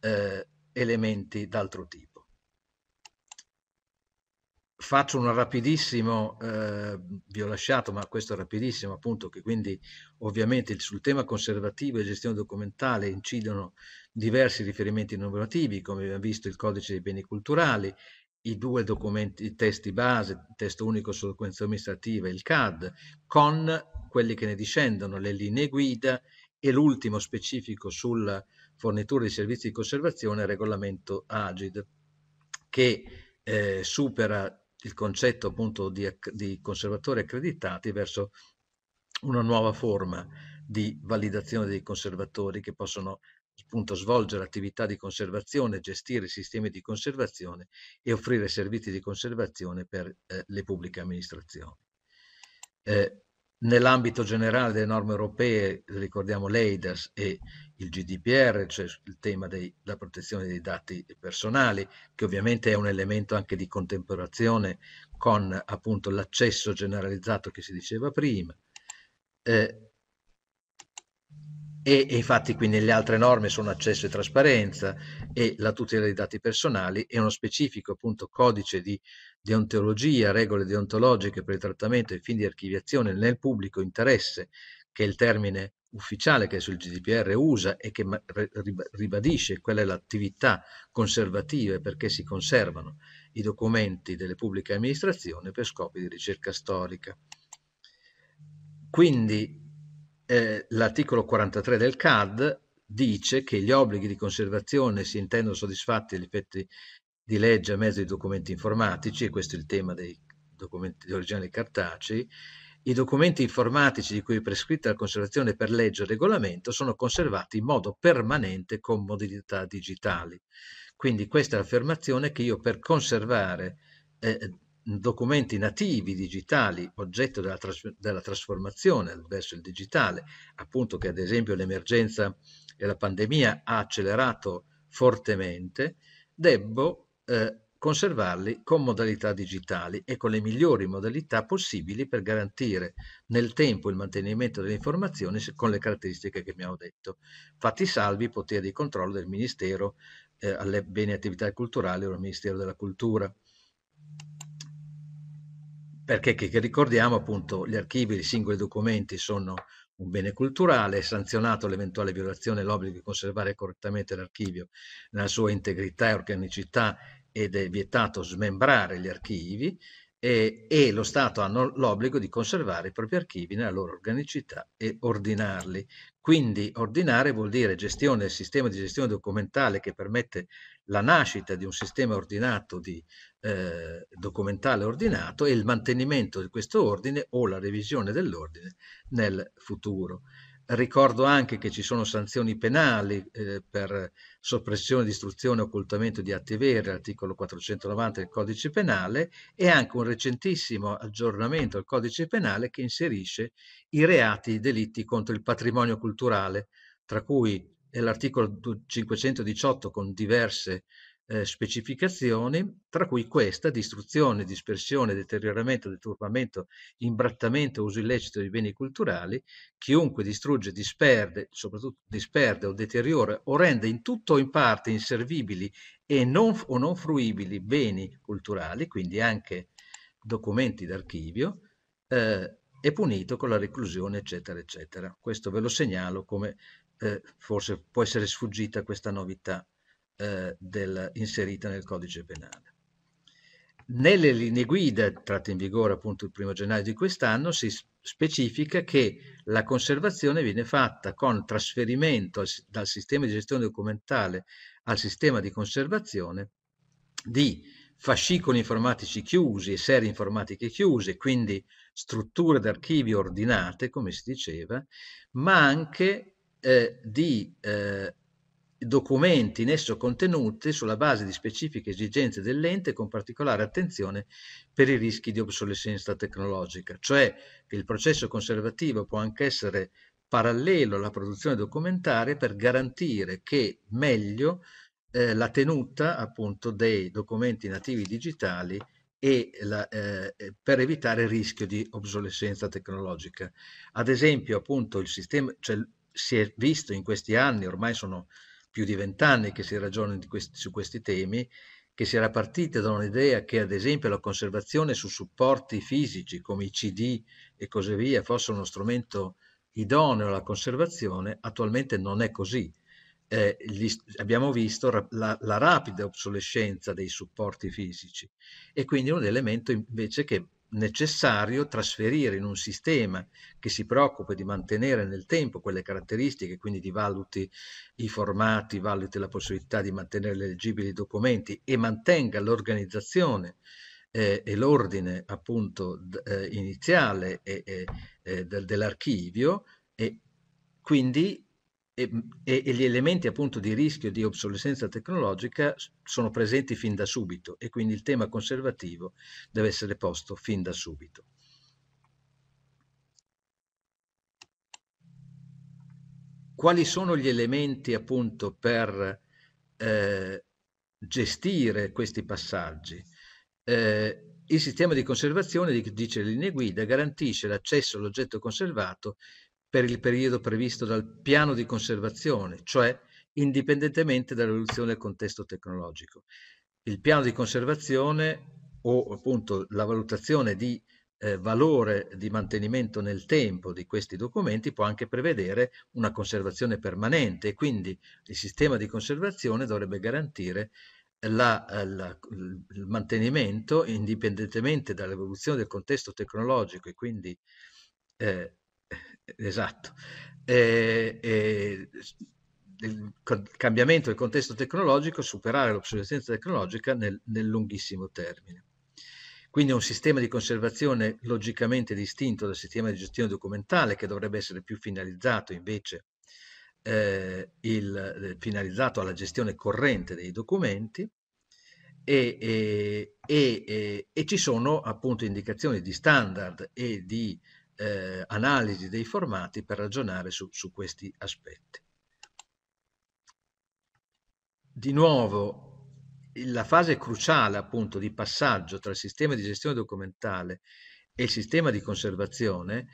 Speaker 3: eh, elementi d'altro tipo faccio un rapidissimo, eh, vi ho lasciato, ma questo è rapidissimo appunto, che quindi ovviamente sul tema conservativo e gestione documentale incidono diversi riferimenti normativi, come abbiamo visto il codice dei beni culturali, i due documenti, i testi base, il testo unico sulla documentazione amministrativa e il CAD, con quelli che ne discendono, le linee guida e l'ultimo specifico sulla fornitura di servizi di conservazione, il regolamento AGID, che eh, supera il concetto appunto di, di conservatori accreditati verso una nuova forma di validazione dei conservatori che possono appunto svolgere attività di conservazione, gestire sistemi di conservazione e offrire servizi di conservazione per eh, le pubbliche amministrazioni. Eh, Nell'ambito generale delle norme europee, ricordiamo l'EIDAS e il GDPR, cioè il tema della protezione dei dati personali, che ovviamente è un elemento anche di contemporazione con appunto l'accesso generalizzato che si diceva prima. Eh, e, e, infatti quindi le altre norme sono accesso e trasparenza e la tutela dei dati personali e uno specifico appunto codice di deontologia, regole deontologiche per il trattamento e fini di archiviazione nel pubblico interesse, che è il termine ufficiale che sul GDPR usa e che ribadisce qual è l'attività conservativa e perché si conservano i documenti delle pubbliche amministrazioni per scopi di ricerca storica. Quindi eh, l'articolo 43 del CAD dice che gli obblighi di conservazione si intendono soddisfatti agli effetti di legge a mezzo di documenti informatici, e questo è il tema dei documenti di origine cartacei, i documenti informatici di cui è prescritta la conservazione per legge o regolamento sono conservati in modo permanente con modalità digitali. Quindi questa è l'affermazione che io per conservare eh, documenti nativi digitali, oggetto della, tras- della, trasformazione verso il digitale, appunto che ad esempio l'emergenza e la pandemia ha accelerato fortemente, debbo eh, conservarli con modalità digitali e con le migliori modalità possibili per garantire nel tempo il mantenimento delle informazioni con le caratteristiche che abbiamo detto, fatti salvi i poteri di controllo del Ministero eh, alle e attività culturali o del Ministero della Cultura. Perché che, che ricordiamo appunto gli archivi, i singoli documenti sono un bene culturale, è sanzionato l'eventuale violazione dell'obbligo di conservare correttamente l'archivio nella sua integrità e organicità ed è vietato smembrare gli archivi e, eh, e lo Stato ha l'obbligo di conservare i propri archivi nella loro organicità e ordinarli. Quindi ordinare vuol dire gestione del sistema di gestione documentale che permette la nascita di un sistema ordinato di, eh, documentale ordinato e il mantenimento di questo ordine o la revisione dell'ordine nel futuro. Ricordo anche che ci sono sanzioni penali eh, per soppressione, distruzione, occultamento di atti veri, articolo 490 del codice penale, e anche un recentissimo aggiornamento al codice penale che inserisce i reati i delitti contro il patrimonio culturale, tra cui l'articolo 518 con diverse eh, specificazioni, tra cui questa, distruzione, dispersione, deterioramento, deturpamento, imbrattamento, uso illecito di beni culturali, chiunque distrugge, disperde, soprattutto disperde o deteriora o rende in tutto o in parte inservibili e non, o non fruibili beni culturali, quindi anche documenti d'archivio, eh, è punito con la reclusione, eccetera, eccetera. Questo ve lo segnalo come eh, forse può essere sfuggita questa novità eh, del, inserita nel codice penale. Nelle linee guida, tratte in vigore appunto il primo gennaio di quest'anno, si specifica che la conservazione viene fatta con trasferimento dal sistema di gestione documentale al sistema di conservazione di fascicoli informatici chiusi e serie informatiche chiuse, quindi strutture d'archivio ordinate, come si diceva, ma anche eh, di eh, documenti in esso contenuti sulla base di specifiche esigenze dell'ente con particolare attenzione per i rischi di obsolescenza tecnologica, cioè che il processo conservativo può anche essere parallelo alla produzione documentare per garantire che meglio eh, la tenuta appunto dei documenti nativi digitali e la, eh, eh per evitare il rischio di obsolescenza tecnologica. Ad esempio appunto il sistema, cioè, si è visto in questi anni, ormai sono più di vent'anni che si ragiona questi, su questi temi, che si era partita da un'idea che ad esempio la conservazione su supporti fisici come i CD e così via fosse uno strumento idoneo alla conservazione, attualmente non è così. Eh, gli, abbiamo visto ra- la, la rapida obsolescenza dei supporti fisici e quindi un elemento invece che necessario trasferire in un sistema che si preoccupa di mantenere nel tempo quelle caratteristiche, quindi di valuti i formati, valuti la possibilità di mantenere leggibili i documenti e mantenga l'organizzazione eh, e l'ordine appunto eh, iniziale eh, dell'archivio e quindi e, e, gli elementi appunto di rischio di obsolescenza tecnologica sono presenti fin da subito e quindi il tema conservativo deve essere posto fin da subito. Quali sono gli elementi appunto per eh, gestire questi passaggi? Eh, il sistema di conservazione, dice le linee guida, garantisce l'accesso all'oggetto conservato per il periodo previsto dal piano di conservazione, cioè indipendentemente dall'evoluzione del contesto tecnologico. Il piano di conservazione o appunto la valutazione di eh, valore di mantenimento nel tempo di questi documenti può anche prevedere una conservazione permanente e quindi il sistema di conservazione dovrebbe garantire la, la, il mantenimento indipendentemente dall'evoluzione del contesto tecnologico e quindi eh, Esatto. E, e, il cambiamento del contesto tecnologico, superare l'obsolescenza tecnologica nel, nel lunghissimo termine. Quindi un sistema di conservazione logicamente distinto dal sistema di gestione documentale che dovrebbe essere più finalizzato invece eh, il, eh, finalizzato alla gestione corrente dei documenti e, e, e, e, ci sono appunto indicazioni di standard e di eh, analisi dei formati per ragionare su, su questi aspetti. Di nuovo, la fase cruciale appunto di passaggio tra il sistema di gestione documentale e il sistema di conservazione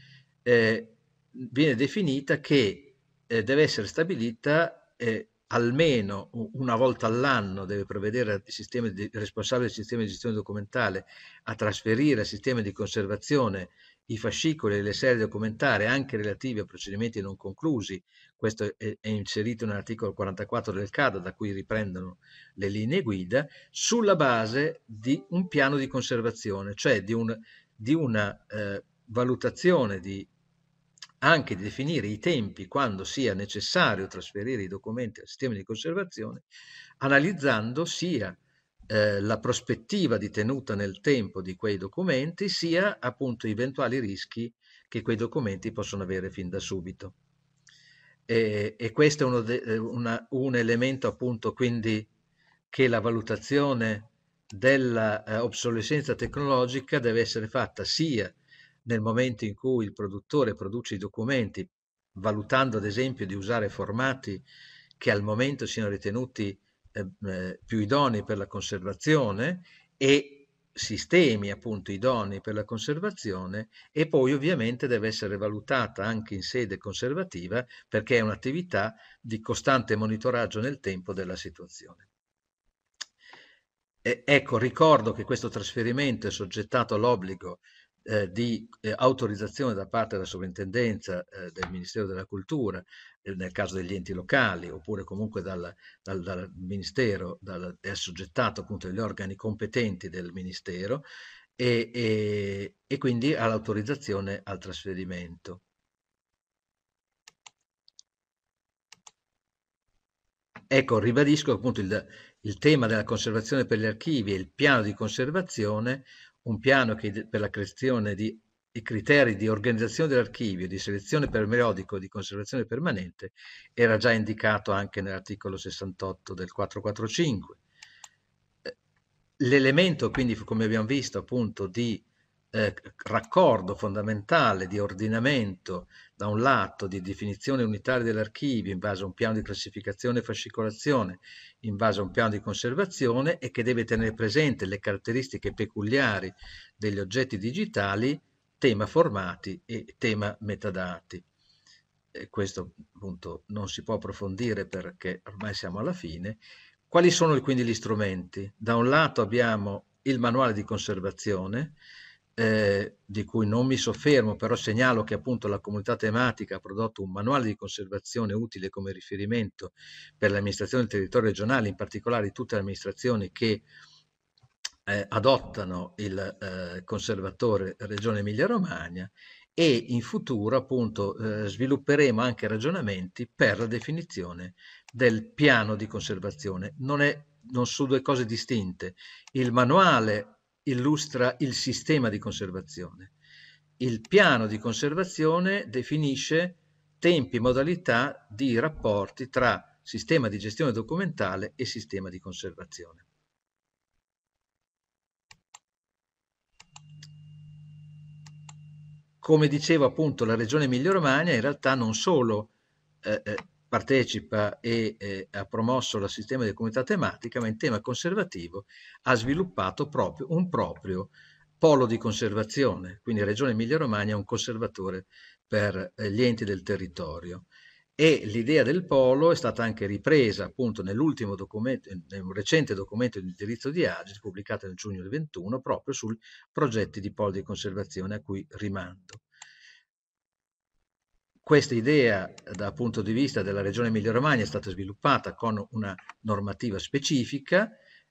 Speaker 3: eh, viene definita che eh, deve essere stabilita eh, almeno una volta all'anno deve prevedere il sistema responsabile del sistema di gestione documentale a trasferire al sistema di conservazione i fascicoli e le serie documentari anche relativi a procedimenti non conclusi, questo è, è inserito nell'articolo 44 del CADA da cui riprendono le linee guida, sulla base di un piano di conservazione, cioè di, un, di una eh, valutazione di anche di definire i tempi quando sia necessario trasferire i documenti al sistema di conservazione, analizzando sia eh, la prospettiva di tenuta nel tempo di quei documenti, sia appunto eventuali rischi che quei documenti possono avere fin da subito. E, e questo è de, eh, una, un elemento appunto quindi che la valutazione dell'obsolescenza eh, tecnologica deve essere fatta sia nel momento in cui il produttore produce i documenti, valutando ad esempio di usare formati che al momento siano ritenuti Ehm, eh, più idonei per la conservazione e sistemi appunto idonei per la conservazione e poi ovviamente deve essere valutata anche in sede conservativa perché è un'attività di costante monitoraggio nel tempo della situazione. E, ecco, ricordo che questo trasferimento è soggettato all'obbligo eh, di eh, autorizzazione da parte della sovrintendenza eh, del Ministero della Cultura, eh, nel caso degli enti locali, oppure comunque dal, dal, dal Ministero, dal, è assoggettato appunto agli organi competenti del Ministero e, e, e quindi all'autorizzazione al trasferimento. Ecco, ribadisco appunto il, il tema della conservazione per gli archivi e il piano di conservazione un piano che per la creazione di i criteri di organizzazione dell'archivio, di selezione per periodico, di conservazione permanente, era già indicato anche nell'articolo 68 del 445. Eh, l'elemento, quindi, come abbiamo visto, appunto, di eh, raccordo fondamentale di ordinamento da un lato di definizione unitaria dell'archivio in base a un piano di classificazione e fascicolazione, in base a un piano di conservazione e che deve tenere presente le caratteristiche peculiari degli oggetti digitali, tema formati e tema metadati. E questo appunto non si può approfondire perché ormai siamo alla fine. Quali sono quindi gli strumenti? Da un lato abbiamo il manuale di conservazione, eh, di cui non mi soffermo, però segnalo che appunto la comunità tematica ha prodotto un manuale di conservazione utile come riferimento per l'amministrazione del territorio regionale, in particolare tutte le amministrazioni che eh, adottano il eh, conservatore Regione Emilia-Romagna e in futuro appunto eh, svilupperemo anche ragionamenti per la definizione del piano di conservazione. Non, è, non sono due cose distinte. Il manuale illustra il sistema di conservazione. Il piano di conservazione definisce tempi e modalità di rapporti tra sistema di gestione documentale e sistema di conservazione. Come dicevo appunto la regione Emilia Romagna in realtà non solo eh, eh partecipa e eh, ha promosso la sistema di comunità tematica, ma in tema conservativo ha sviluppato proprio un proprio polo di conservazione, quindi Regione Emilia-Romagna è un conservatore per eh, gli enti del territorio e l'idea del polo è stata anche ripresa appunto nell'ultimo documento, nel recente documento di indirizzo di Agis pubblicato nel giugno del 21 proprio sui progetti di polo di conservazione a cui rimando. Questa idea dal punto di vista della regione Emilia-Romagna è stata sviluppata con una normativa specifica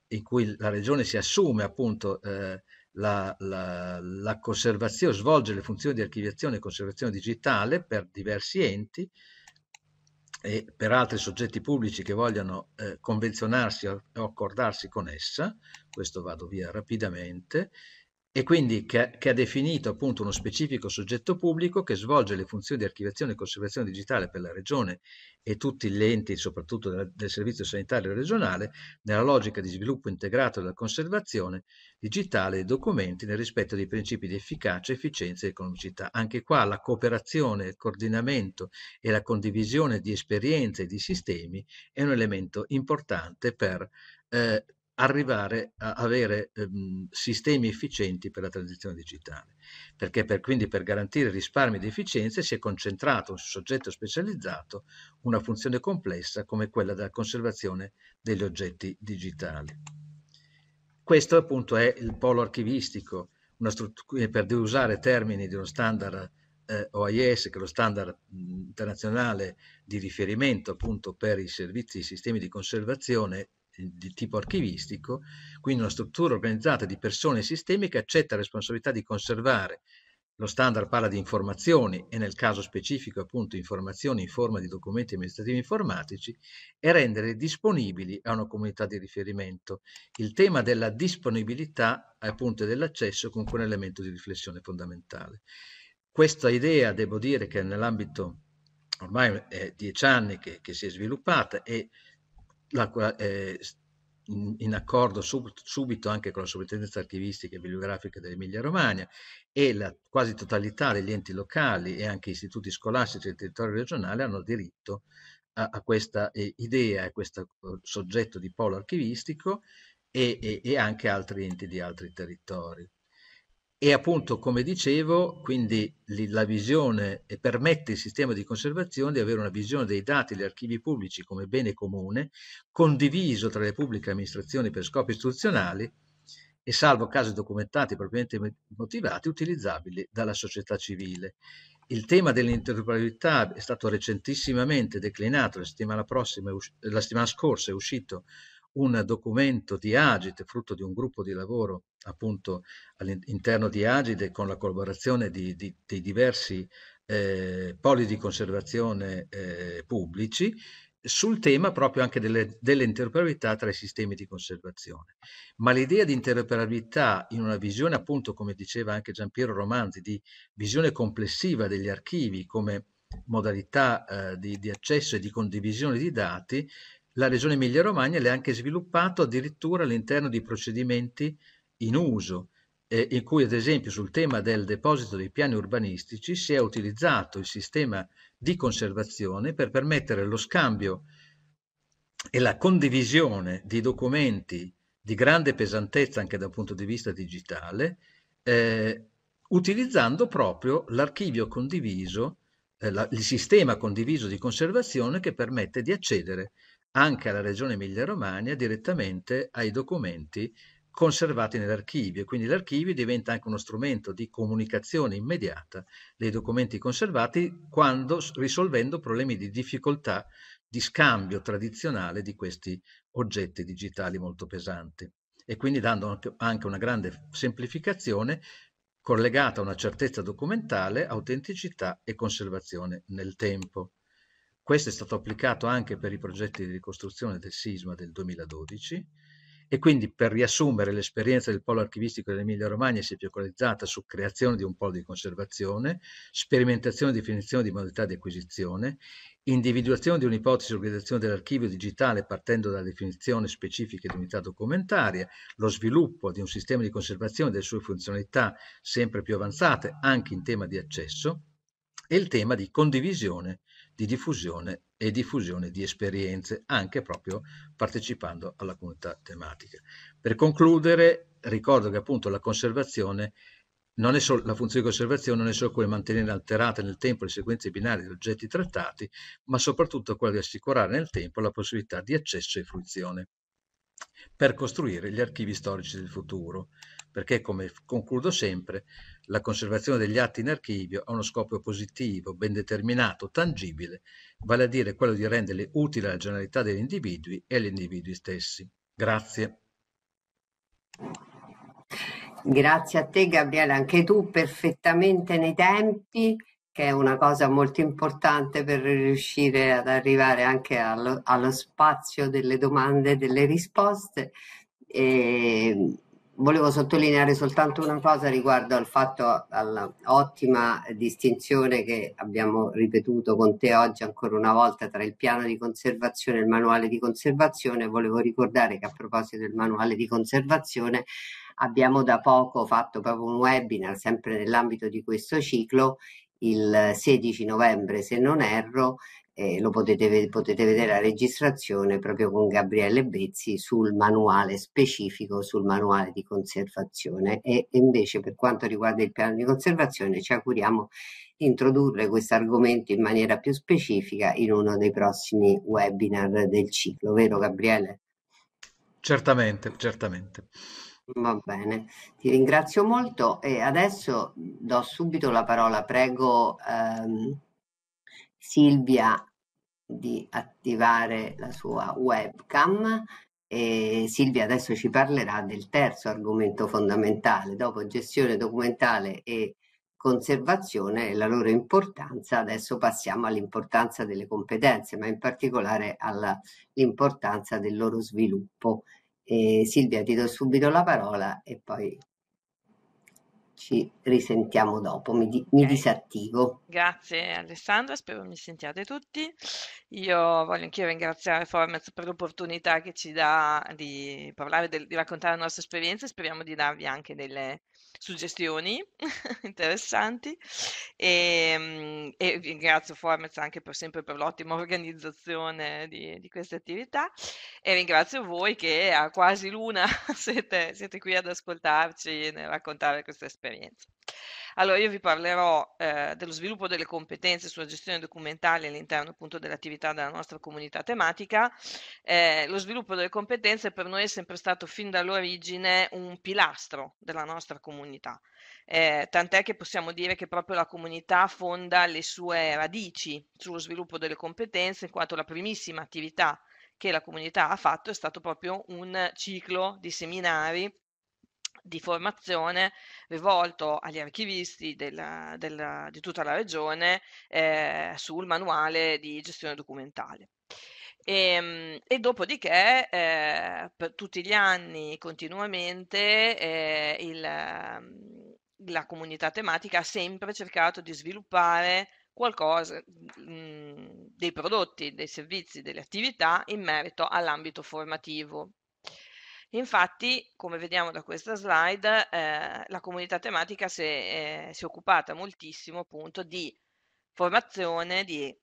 Speaker 3: in cui la regione si assume appunto eh, la, la, la, conservazione, svolge le funzioni di archiviazione e conservazione digitale per diversi enti e per altri soggetti pubblici che vogliano eh, convenzionarsi o accordarsi con essa, questo vado via rapidamente, e quindi che, che, ha definito appunto uno specifico soggetto pubblico che svolge le funzioni di archiviazione e conservazione digitale per la regione e tutti gli enti, soprattutto del, del servizio sanitario regionale, nella logica di sviluppo integrato della conservazione digitale dei documenti nel rispetto dei principi di efficacia, efficienza e economicità. Anche qua la cooperazione, il coordinamento e la condivisione di esperienze e di sistemi è un elemento importante per eh, arrivare a avere ehm, sistemi efficienti per la transizione digitale, perché per, quindi per garantire risparmi di efficienza si è concentrato su soggetto specializzato una funzione complessa come quella della conservazione degli oggetti digitali. Questo appunto è il polo archivistico, eh, per usare termini di uno standard eh, OIS, che è lo standard internazionale di riferimento appunto per i servizi, i sistemi di conservazione, di tipo archivistico, quindi una struttura organizzata di persone e sistemi che accetta la responsabilità di conservare lo standard parla di informazioni e nel caso specifico appunto informazioni in forma di documenti amministrativi informatici e rendere disponibili a una comunità di riferimento. Il tema della disponibilità e appunto dell'accesso comunque un elemento di riflessione fondamentale. Questa idea devo dire che nell'ambito ormai è dieci anni che, che si è sviluppata e la, eh, in, accordo sub, subito anche con la sovrintendenza archivistica e bibliografica dell'Emilia Romagna e la quasi totalità degli enti locali e anche istituti scolastici del territorio regionale hanno diritto a, a questa eh, idea, a questo eh, soggetto di polo archivistico e, e, e anche altri enti di altri territori. E appunto, come dicevo, quindi la visione permette il sistema di conservazione di avere una visione dei dati degli archivi pubblici come bene comune, condiviso tra le pubbliche amministrazioni per scopi istituzionali e salvo casi documentati propriamente motivati, utilizzabili dalla società civile. Il tema dell'interoperabilità è stato recentissimamente declinato, la settimana, prossima, la settimana scorsa è uscito un documento di Agit, frutto di un gruppo di lavoro appunto all'interno di Agide con la collaborazione di, di, di diversi eh, poli di conservazione eh, pubblici sul tema proprio anche delle, dell'interoperabilità tra i sistemi di conservazione. Ma l'idea di interoperabilità in una visione, appunto, come diceva anche Giampiero Romanzi, di visione complessiva degli archivi come modalità eh, di, di, accesso e di condivisione di dati, la Regione Emilia-Romagna l'ha anche sviluppato addirittura all'interno di procedimenti in uso eh, in cui ad esempio sul tema del deposito dei piani urbanistici si è utilizzato il sistema di conservazione per permettere lo scambio e la condivisione di documenti di grande pesantezza anche dal punto di vista digitale, eh, utilizzando proprio l'archivio condiviso, eh, la, il sistema condiviso di conservazione che permette di accedere anche alla Regione Emilia-Romagna direttamente ai documenti conservati nell'archivio. Quindi l'archivio diventa anche uno strumento di comunicazione immediata dei documenti conservati quando risolvendo problemi di difficoltà di scambio tradizionale di questi oggetti digitali molto pesanti e quindi dando anche una grande semplificazione collegata a una certezza documentale, autenticità e conservazione nel tempo. Questo è stato applicato anche per i progetti di ricostruzione del sisma del 2012 e quindi per riassumere l'esperienza del polo archivistico dell'Emilia Romagna si è focalizzata su creazione di un polo di conservazione, sperimentazione e definizione di modalità di acquisizione, individuazione di un'ipotesi di organizzazione dell'archivio digitale partendo dalla definizione specifica di unità documentaria, lo sviluppo di un sistema di conservazione delle sue funzionalità sempre più avanzate anche in tema di accesso e il tema di condivisione di diffusione e diffusione di esperienze, anche proprio partecipando alla comunità tematica. Per concludere, ricordo che appunto la conservazione non è solo, la funzione di conservazione non è solo quella di mantenere alterate nel tempo le sequenze binarie degli oggetti trattati, ma soprattutto quella di assicurare nel tempo la possibilità di accesso e fruizione per costruire gli archivi storici del futuro perché, come concludo sempre, la conservazione degli atti in archivio ha uno scopo positivo, ben determinato, tangibile, vale a dire quello di renderli utili alla generalità degli individui
Speaker 1: e agli individui stessi. Grazie. Grazie a te Gabriele, anche tu perfettamente nei tempi, che è una cosa molto importante per riuscire ad arrivare anche allo, allo spazio delle domande e delle risposte. E volevo sottolineare soltanto una cosa riguardo al fatto, all'ottima distinzione che abbiamo ripetuto con te oggi ancora una volta tra il piano di conservazione e il manuale di conservazione. Volevo ricordare che a proposito del manuale di conservazione abbiamo da poco fatto proprio un webinar sempre nell'ambito di questo ciclo il 16 novembre se non erro eh, lo potete, potete, vedere la registrazione proprio con Gabriele Bezzi sul manuale specifico, sul manuale di conservazione e, invece per quanto riguarda il piano di conservazione ci auguriamo di introdurre questo argomento in maniera più specifica in uno dei prossimi webinar del ciclo, vero Gabriele?
Speaker 3: Certamente, certamente.
Speaker 1: Va bene, ti ringrazio molto e adesso do subito la parola, prego. Ehm, Silvia di attivare la sua webcam e Silvia adesso ci parlerà del terzo argomento fondamentale, dopo gestione documentale e conservazione e la loro importanza. Adesso passiamo all'importanza delle competenze, ma in particolare all'importanza del loro sviluppo. Eh, Silvia, ti do subito la parola e poi ci risentiamo dopo, mi, di- mi disattivo.
Speaker 4: Grazie Alessandra, spero mi sentiate tutti. Io voglio anche ringraziare Formez per l'opportunità che ci dà di parlare, del, di raccontare la nostra esperienza e speriamo di darvi anche delle suggestioni interessanti ehm, e, e ringrazio Formez anche per, sempre per l'ottima organizzazione di, di, queste attività e ringrazio voi che a quasi l'una siete, siete qui ad ascoltarci e raccontare questa esperienza. Allora io vi parlerò eh, dello sviluppo delle competenze sulla gestione documentale all'interno appunto dell'attività della nostra comunità tematica. Eh, lo sviluppo delle competenze per noi è sempre stato fin dall'origine un pilastro della nostra comunità, eh, tant'è che possiamo dire che proprio la comunità fonda le sue radici sullo sviluppo delle competenze in quanto la primissima attività che la comunità ha fatto è stato proprio un ciclo di seminari di formazione rivolto agli archivisti della, della, di tutta la regione eh, sul manuale di gestione documentale. E, ehm, e, dopodiché eh, per tutti gli anni continuamente eh, il, ehm, la comunità tematica ha sempre cercato di sviluppare qualcosa mh, mm, dei prodotti, dei servizi, delle attività in merito all'ambito formativo Infatti, come vediamo da questa slide, eh, la comunità tematica si è, eh, si è, occupata moltissimo appunto di formazione, di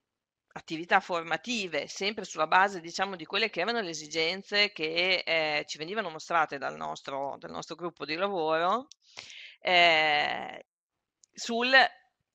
Speaker 4: attività formative, sempre sulla base diciamo di quelle che erano le esigenze che eh, ci venivano mostrate dal nostro, dal nostro gruppo di lavoro, eh, sul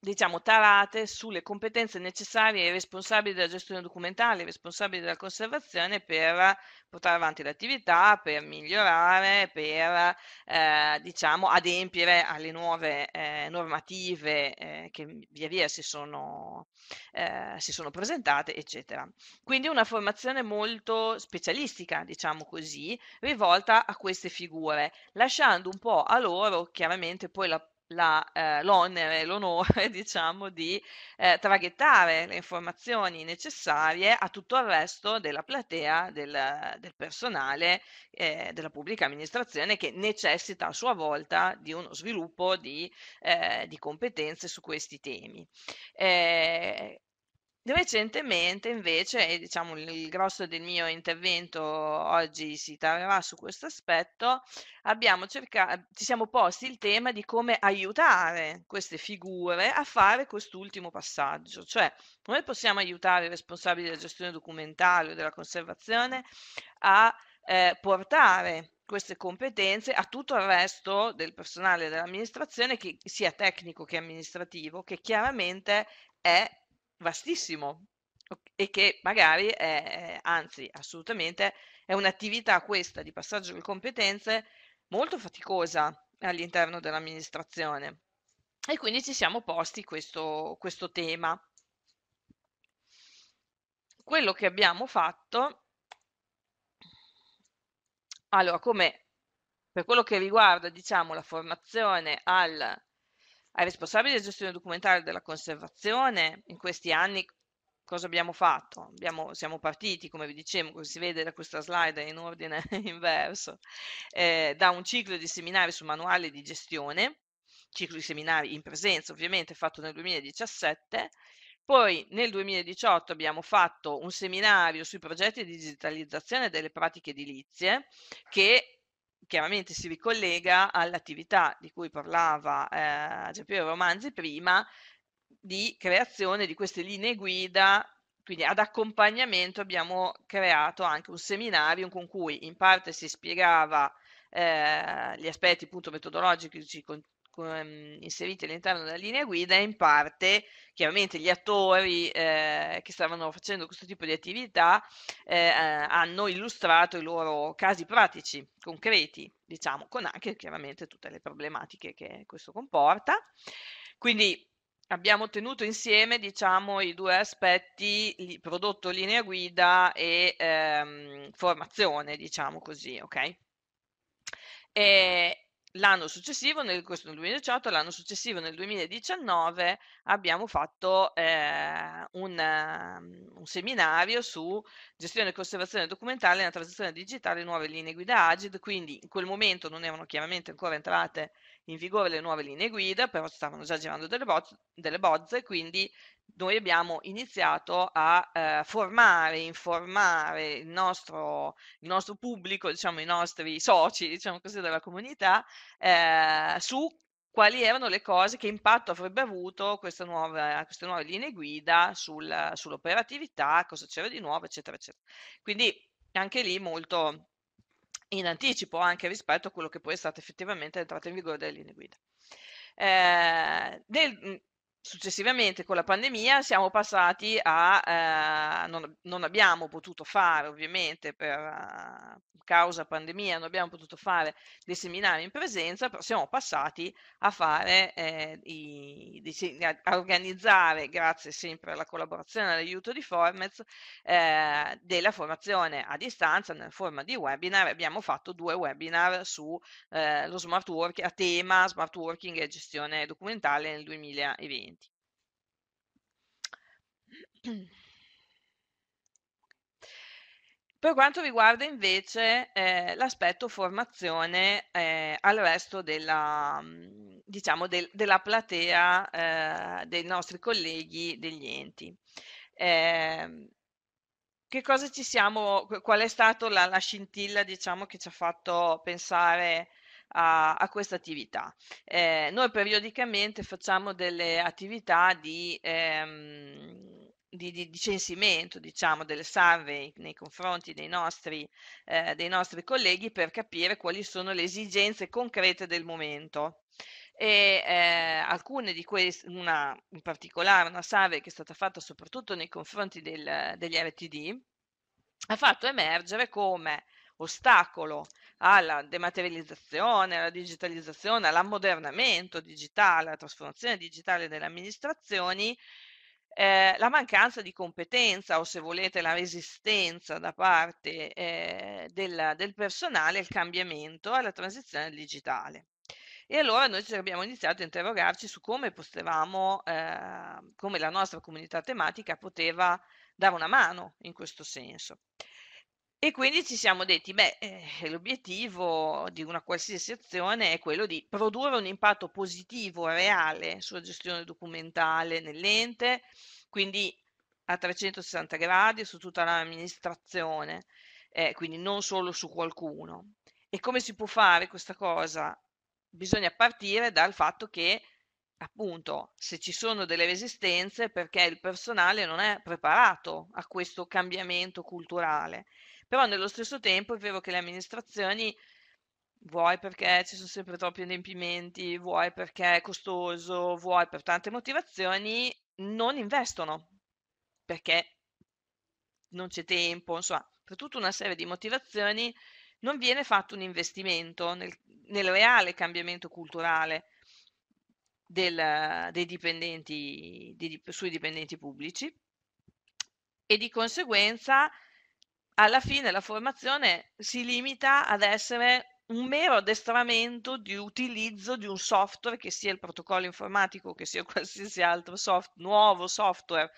Speaker 4: diciamo, tarate sulle competenze necessarie ai responsabili della gestione documentale, ai responsabili della conservazione per portare avanti l'attività, per migliorare, per eh, diciamo, adempiere alle nuove eh, normative eh, che via via si sono, eh, si sono, presentate, eccetera. Quindi una formazione molto specialistica, diciamo così, rivolta a queste figure, lasciando un po' a loro chiaramente poi la la, eh, l'onere e l'onore, diciamo, di eh, traghettare le informazioni necessarie a tutto il resto della platea del, del personale eh, della pubblica amministrazione che necessita a sua volta di uno sviluppo di, eh, di competenze su questi temi. Eh, Recentemente invece, e diciamo il il grosso del mio intervento oggi si trarrà su questo aspetto, abbiamo cerca- ci siamo posti il tema di come aiutare queste figure a fare quest'ultimo passaggio, cioè come possiamo aiutare i responsabili della gestione documentale o della conservazione a eh, portare queste competenze a tutto il resto del personale dell'amministrazione, che sia tecnico che amministrativo, che chiaramente è vastissimo e che magari è, anzi assolutamente, è un'attività questa di passaggio di competenze molto faticosa all'interno dell'amministrazione. E quindi ci siamo posti questo, questo tema. Quello che abbiamo fatto, allora come per quello che riguarda diciamo, la formazione al ai responsabili della gestione documentale della conservazione, in questi anni cosa abbiamo fatto? Abbiamo, siamo partiti, come vi dicevo, come si vede da questa slide in ordine inverso, eh, da un ciclo di seminari su manuali di gestione, ciclo di seminari in presenza ovviamente fatto nel 2017, poi nel 2018 abbiamo fatto un seminario sui progetti di digitalizzazione delle pratiche edilizie che chiaramente si ricollega all'attività di cui parlava eh, Giampiero Romanzi prima, di creazione di queste linee guida, quindi ad accompagnamento abbiamo creato anche un seminario con cui in parte si spiegava eh, gli aspetti appunto metodologici Ehm, inseriti all'interno della linea guida e in parte chiaramente gli attori eh, che stavano facendo questo tipo di attività eh, eh, hanno illustrato i loro casi pratici, concreti, diciamo, con anche chiaramente tutte le problematiche che questo comporta. Quindi abbiamo tenuto insieme diciamo, i due aspetti, prodotto linea guida e ehm, formazione, diciamo così, ok? E, l'anno successivo, nel, questo nel 2018, l'anno successivo nel 2019 abbiamo fatto eh, un, ehm, un, seminario su gestione e conservazione documentale nella transizione digitale nuove linee guida Agid, quindi in quel momento non erano chiaramente ancora entrate in vigore le nuove linee guida, però stavano già girando delle, bozze, delle bozze quindi noi abbiamo iniziato a eh, formare, informare il nostro, il nostro pubblico, diciamo, i nostri soci diciamo così, della comunità eh, su quali erano le cose, che impatto avrebbe avuto questa nuova, queste nuove linee guida sul, sull'operatività, cosa c'era di nuovo, eccetera, eccetera. Quindi anche lì molto in anticipo anche rispetto a quello che poi è stata effettivamente l'entrata in vigore delle linee guida. Eh, nel, successivamente con la pandemia siamo passati a, eh, non, non, abbiamo potuto fare ovviamente per uh, causa pandemia, non abbiamo potuto fare dei seminari in presenza, però siamo passati a fare, eh, i, a organizzare, grazie sempre alla collaborazione e all'aiuto di Formez, eh, della formazione a distanza nella forma di webinar. Abbiamo fatto due webinar su eh, lo smart work a tema smart working e gestione documentale nel 2020. Per quanto riguarda invece eh, l'aspetto formazione eh, al resto della, mm, diciamo, del, della platea eh, dei nostri colleghi degli enti. Ehm, che cosa ci siamo, qual è stata la, la scintilla diciamo, che ci ha fatto pensare a, a, questa attività. Eh, noi periodicamente facciamo delle attività di ehm, di, di, di, censimento, diciamo, delle survey nei confronti dei nostri, eh, dei nostri, colleghi per capire quali sono le esigenze concrete del momento. E eh, alcune di queste, una, in particolare una survey che è stata fatta soprattutto nei confronti del, degli RTD, ha fatto emergere come ostacolo alla dematerializzazione, alla digitalizzazione, all'ammodernamento digitale, alla trasformazione digitale delle amministrazioni, eh, la mancanza di competenza o se volete la resistenza da parte eh, del, del personale al cambiamento, alla transizione al digitale. E allora noi abbiamo iniziato a interrogarci su come potevamo, eh, come la nostra comunità tematica poteva dare una mano in questo senso. E quindi ci siamo detti, beh, eh, l'obiettivo di una qualsiasi azione è quello di produrre un impatto positivo, reale, sulla gestione documentale nell'ente, quindi a 360 gradi su tutta l'amministrazione, eh, quindi non solo su qualcuno. E come si può fare questa cosa? Bisogna partire dal fatto che appunto se ci sono delle resistenze perché il personale non è preparato a questo cambiamento culturale però nello stesso tempo è vero che le amministrazioni, vuoi perché ci sono sempre troppi adempimenti, vuoi perché è costoso, vuoi per tante motivazioni, non investono perché non c'è tempo, insomma, per tutta una serie di motivazioni non viene fatto un investimento nel, nel reale cambiamento culturale del, dei dipendenti, di, sui dipendenti pubblici e di conseguenza alla fine la formazione si limita ad essere un mero addestramento di utilizzo di un software, che sia il protocollo informatico, che sia qualsiasi altro soft, nuovo software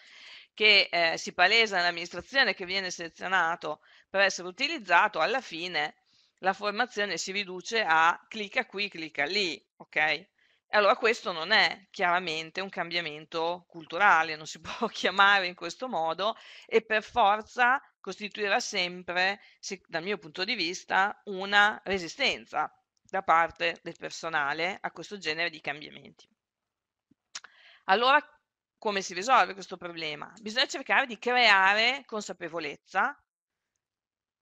Speaker 4: che eh, si palesa nell'amministrazione che viene selezionato per essere utilizzato, alla fine la formazione si riduce a clicca qui, clicca lì, ok? Allora questo non è chiaramente un cambiamento culturale, non si può chiamare in questo modo e per forza costituirà sempre, se, dal mio punto di vista, una resistenza da parte del personale a questo genere di cambiamenti. Allora, come si risolve questo problema? Bisogna cercare di creare consapevolezza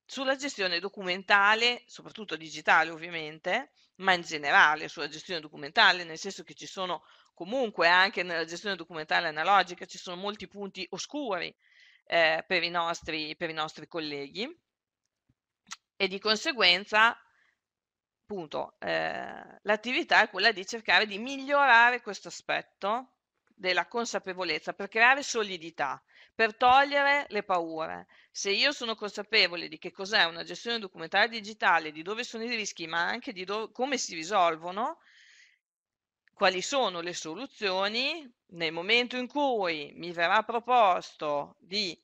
Speaker 4: sulla gestione documentale, soprattutto digitale ovviamente, ma in generale sulla gestione documentale, nel senso che ci sono comunque anche nella gestione documentale analogica, ci sono molti punti oscuri eh, per, i nostri, per i nostri colleghi e di conseguenza appunto eh, l'attività è quella di cercare di migliorare questo aspetto della consapevolezza per creare solidità, per togliere le paure. Se io sono consapevole di che cos'è una gestione documentaria digitale, di dove sono i rischi, ma anche di come si risolvono, quali sono le soluzioni nel momento in cui mi verrà proposto di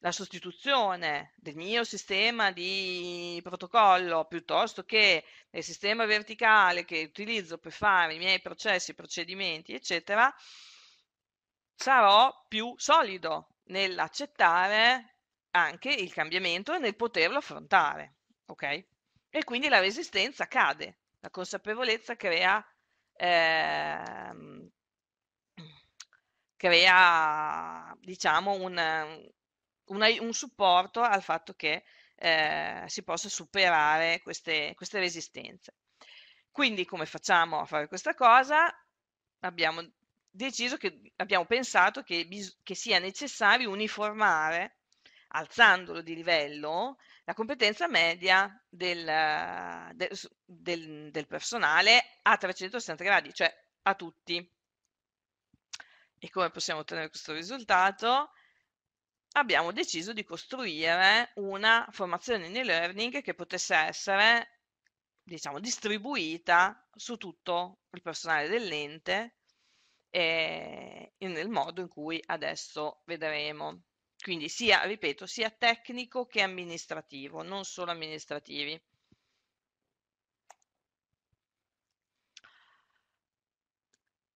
Speaker 4: la sostituzione del mio sistema di protocollo piuttosto che del sistema verticale che utilizzo per fare i miei processi, procedimenti, eccetera, sarò più solido nell'accettare anche il cambiamento e nel poterlo affrontare, ok? E quindi la resistenza cade, la consapevolezza crea Ehm, crea diciamo un, un, un, supporto al fatto che eh, si possa superare queste, queste resistenze. Quindi come facciamo a fare questa cosa? Abbiamo deciso che abbiamo pensato che, che sia necessario uniformare, alzandolo di livello, la competenza media del, eh, del, del, mhmm, del personale a 360 gradi, cioè a tutti. E come possiamo ottenere questo risultato? Abbiamo deciso di costruire una formazione in e-learning che potesse essere, diciamo, distribuita su tutto il personale dell'ente eh, nel modo in cui adesso vedremo. Quindi sia, ripeto, sia tecnico che amministrativo, non solo amministrativi.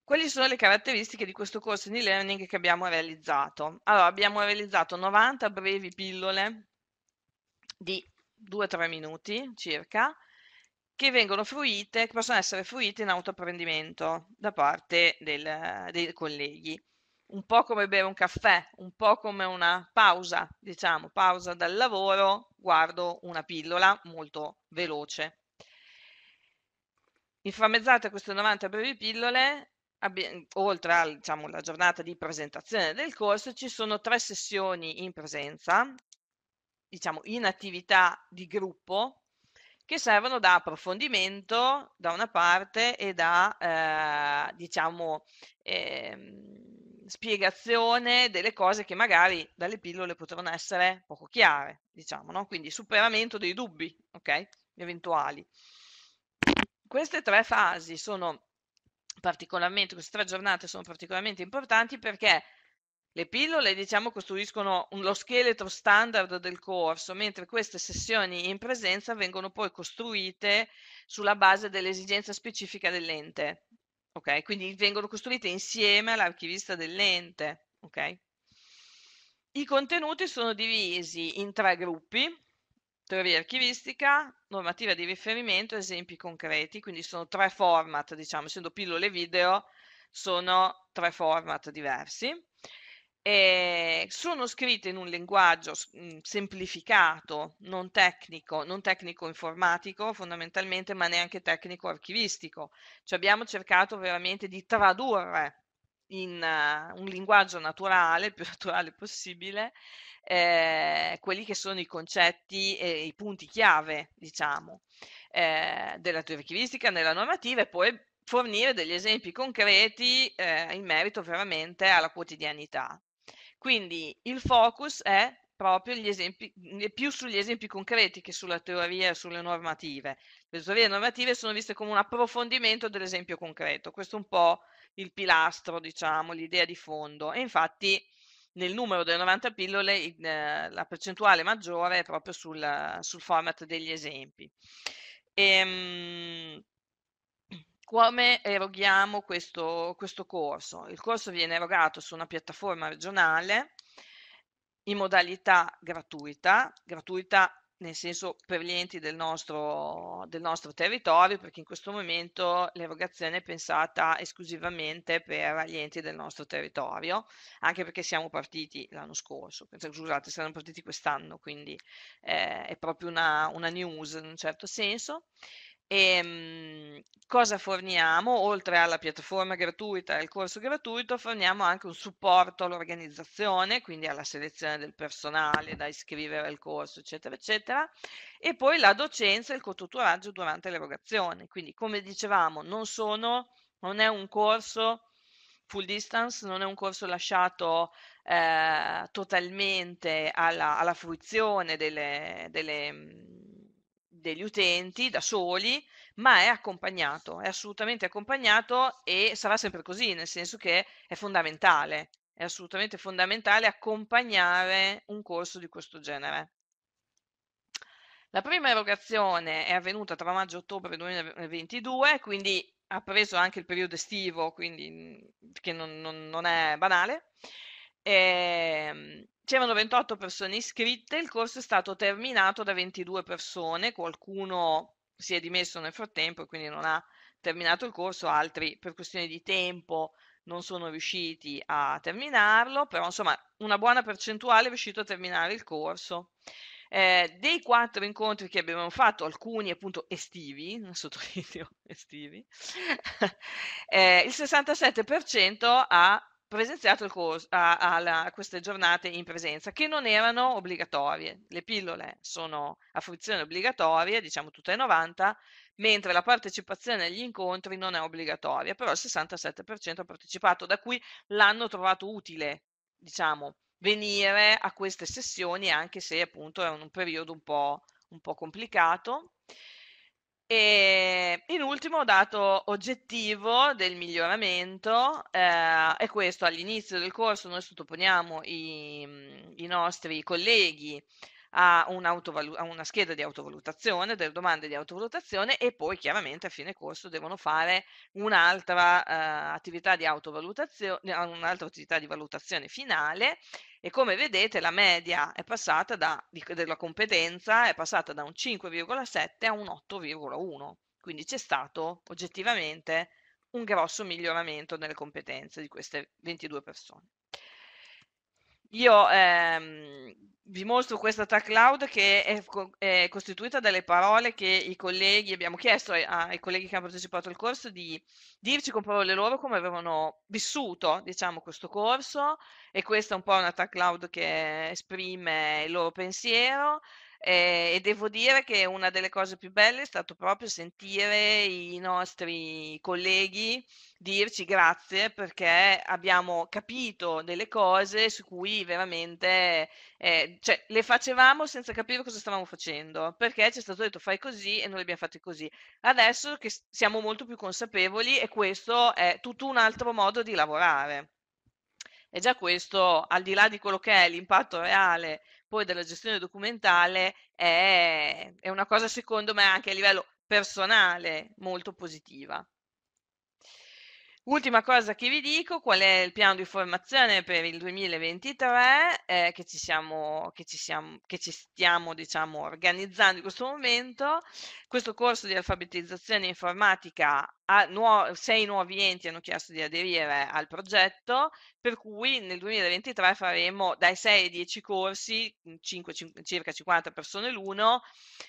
Speaker 4: Quali sono le caratteristiche di questo corso di learning che abbiamo realizzato? Allora, abbiamo realizzato 90 brevi pillole di 2-3 minuti circa, che vengono fruite, che possono essere fruite in autoapprendimento da parte del, dei colleghi un po' come bere un caffè, un po' come una pausa, diciamo, pausa dal lavoro, guardo una pillola molto veloce. Inframmezzate queste 90 brevi pillole, oltre alla diciamo, giornata di presentazione del corso, ci sono tre sessioni in presenza, diciamo in attività di gruppo, che servono da approfondimento da una parte e da, eh, diciamo, eh, spiegazione delle cose che magari dalle pillole potevano essere poco chiare, diciamo, no? quindi superamento dei dubbi okay? eventuali. Queste tre fasi sono particolarmente, queste tre giornate sono particolarmente importanti perché le pillole, diciamo, costruiscono lo scheletro standard del corso, mentre queste sessioni in presenza vengono poi costruite sulla base dell'esigenza specifica dell'ente ok? Quindi vengono costruite insieme all'archivista dell'ente, ok? I contenuti sono divisi in tre gruppi, teoria archivistica, normativa di riferimento, esempi concreti, quindi sono tre format, diciamo, essendo pillole video, sono tre format diversi eh, sono scritte in un linguaggio mh, mhmm, semplificato, non tecnico, non tecnico informatico fondamentalmente, ma neanche tecnico archivistico. Cioè abbiamo cercato veramente di tradurre in uh, un linguaggio naturale, il più naturale possibile, eh, quelli che sono i concetti e i punti chiave, diciamo, eh, della teoria archivistica nella normativa e poi fornire degli esempi concreti eh, in merito veramente alla quotidianità. Quindi il focus è proprio gli esempi, più sugli esempi concreti che sulla teoria e sulle normative. Le teorie normative sono viste come un approfondimento dell'esempio concreto. Questo è un po' il pilastro, diciamo, l'idea di fondo. E infatti nel numero delle 90 pillole in, eh, la percentuale maggiore è proprio sul, sul format degli esempi. E, ehm, come eroghiamo questo, questo corso? Il corso viene erogato su una piattaforma regionale in modalità gratuita, gratuita nel senso per gli enti del nostro, del nostro, territorio, perché in questo momento l'erogazione è pensata esclusivamente per gli enti del nostro territorio, anche perché siamo partiti l'anno scorso, scusate, siamo partiti quest'anno, quindi eh, è proprio una, una news in un certo senso. E ehm, cosa forniamo? Oltre alla piattaforma gratuita e al corso gratuito, forniamo anche un supporto all'organizzazione, quindi alla selezione del personale da iscrivere al corso, eccetera, eccetera, e poi la docenza e il cotutoraggio durante l'erogazione. Quindi, come dicevamo, non, sono, non è un corso full distance, non è un corso lasciato eh, totalmente alla, alla fruizione delle, delle mm, degli utenti da soli, ma è accompagnato, è assolutamente accompagnato e sarà sempre così, nel senso che è fondamentale, è assolutamente fondamentale accompagnare un corso di questo genere. La prima erogazione è avvenuta tra maggio e ottobre 2022, quindi ha preso anche il periodo estivo, quindi mm, che non, non, non è banale. E, ehm, c'erano 28 persone iscritte, il corso è stato terminato da 22 persone, qualcuno si è dimesso nel frattempo e quindi non ha terminato il corso, altri per questioni di tempo non sono riusciti a terminarlo, però insomma una buona percentuale è riuscito a terminare il corso. Eh, dei quattro incontri che abbiamo fatto, alcuni appunto estivi, sottolineo estivi, eh, il 67% ha presenziato corso, a, a, a, queste giornate in presenza, che non erano obbligatorie. Le pillole sono a fruizione obbligatorie, diciamo tutte 90, mentre la partecipazione agli incontri non è obbligatoria, però il 67% ha partecipato, da cui l'hanno trovato utile, diciamo, venire a queste sessioni, anche se appunto è un, un periodo un po', un po' complicato. E in ultimo dato oggettivo del miglioramento eh, è questo, all'inizio del corso noi sottoponiamo i, i nostri colleghi a, un a, una scheda di autovalutazione, delle domande di autovalutazione e poi chiaramente a fine corso devono fare un'altra eh, attività di autovalutazione, un'altra attività di valutazione finale e come vedete la media è passata da, della competenza è passata da un 5,7 a un 8,1, quindi c'è stato oggettivamente un grosso miglioramento nelle competenze di queste 22 persone. Io ehm, vi mostro questa tag cloud che è, è, costituita dalle parole che i colleghi abbiamo chiesto ai, ai, colleghi che hanno partecipato al corso di dirci con parole loro come avevano vissuto diciamo, questo corso e questa è un po' una tag cloud che esprime il loro pensiero eh, e devo dire che una delle cose più belle è stato proprio sentire i nostri colleghi dirci grazie perché abbiamo capito delle cose su cui veramente eh, cioè, le facevamo senza capire cosa stavamo facendo, perché ci è stato detto fai così e noi le abbiamo fatte così. Adesso che siamo molto più consapevoli e questo è tutto un altro modo di lavorare. E già questo, al di là di quello che è l'impatto reale poi della gestione documentale, è, è una cosa secondo me anche a livello personale molto positiva. Ultima cosa che vi dico, qual è il piano di formazione per il 2023 eh, che, ci siamo, che, ci siamo, che ci stiamo diciamo, organizzando in questo momento. Questo corso di alfabetizzazione informatica a nuo- sei nuovi enti hanno chiesto di aderire al progetto, per cui nel 2023 faremo dai 6 ai 10 corsi, 5, mhmm, 5, circa 50 persone l'uno,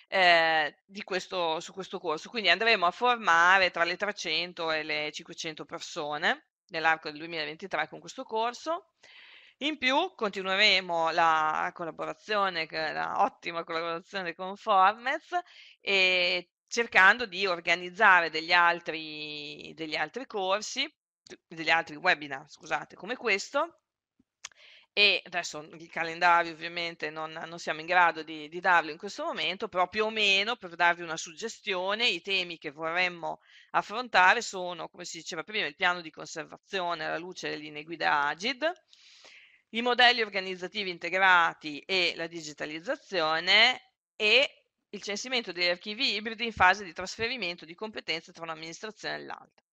Speaker 4: eh, questo, su questo corso. Quindi andremo a formare tra le 300 e le 500 persone nell'arco del 2023 con questo corso. In più continueremo la collaborazione, la ottima collaborazione con Formez e cercando di organizzare degli altri, degli altri corsi, degli altri webinar, scusate, come questo, e adesso il calendario ovviamente non, non siamo in grado di, di, darlo in questo momento, però più o meno per darvi una suggestione, i temi che vorremmo affrontare sono, come si diceva prima, il piano di conservazione alla luce delle linee guida AGID, i modelli organizzativi integrati e la digitalizzazione e il censimento degli archivi ibridi in fase di trasferimento di competenze tra un'amministrazione e l'altra.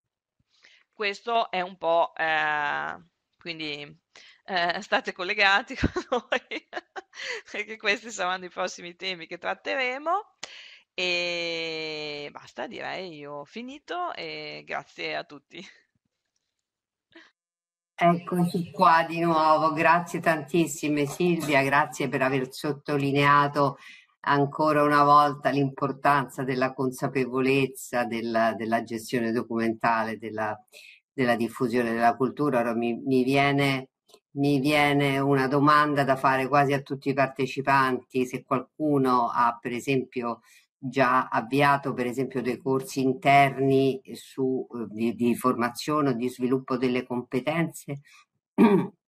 Speaker 4: Questo è un po', eh, quindi eh, state collegati con noi, perché questi saranno i prossimi temi che tratteremo. E basta, direi io ho finito e grazie a tutti.
Speaker 1: Eccoci qua di nuovo, grazie tantissime Silvia, grazie per aver sottolineato ancora una volta l'importanza della consapevolezza della, della gestione documentale, della, della, diffusione della cultura. Ora mi, mi, viene, mi viene una domanda da fare quasi a tutti i partecipanti, se qualcuno ha per esempio già avviato per esempio dei corsi interni su, eh, di, di formazione o di sviluppo delle competenze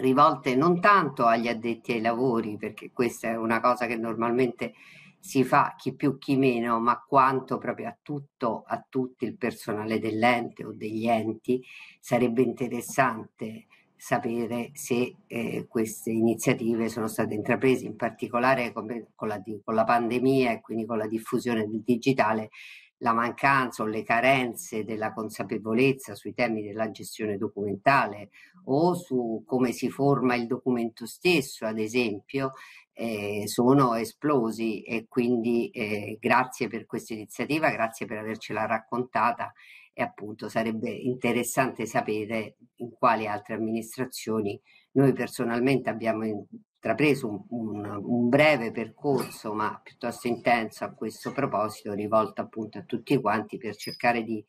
Speaker 1: rivolte non tanto agli addetti ai lavori, perché questa è una cosa che normalmente si fa chi più chi meno, ma quanto proprio a tutto, a tutto il personale dell'ente o degli enti, sarebbe interessante sapere se eh, queste iniziative sono state intraprese, in particolare con, con, la, con la pandemia e quindi con la diffusione del digitale, la mancanza o le carenze della consapevolezza sui temi della gestione documentale o su come si forma il documento stesso, ad esempio, eh, sono esplosi e quindi eh, grazie per questa iniziativa, grazie per avercela raccontata e appunto sarebbe interessante sapere in quali altre amministrazioni noi personalmente abbiamo intrapreso un, un, un, breve percorso ma piuttosto intenso a questo proposito rivolto appunto a tutti quanti per cercare di,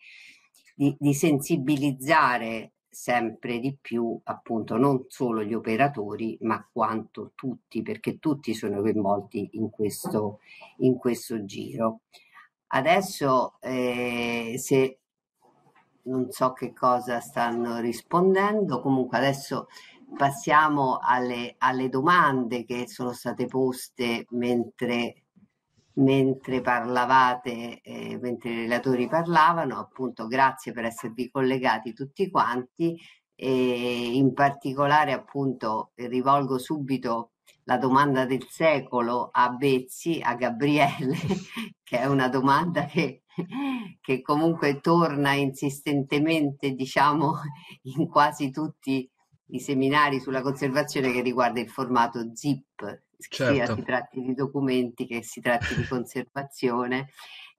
Speaker 1: di, di sensibilizzare sempre di più appunto non solo gli operatori ma quanto tutti perché tutti sono coinvolti in questo, in questo giro. Adesso eh, se non so che cosa stanno rispondendo, comunque adesso passiamo alle, alle, domande che sono state poste mentre, mentre parlavate, eh, mentre i relatori parlavano. Appunto, grazie per esservi collegati tutti quanti. E in particolare, appunto, rivolgo subito la domanda del secolo a Bezzi, a Gabriele, che è una domanda che, che comunque torna insistentemente, diciamo, in quasi tutti i seminari sulla conservazione che riguarda il formato ZIP, certo. sia si tratti di documenti che si tratti di conservazione.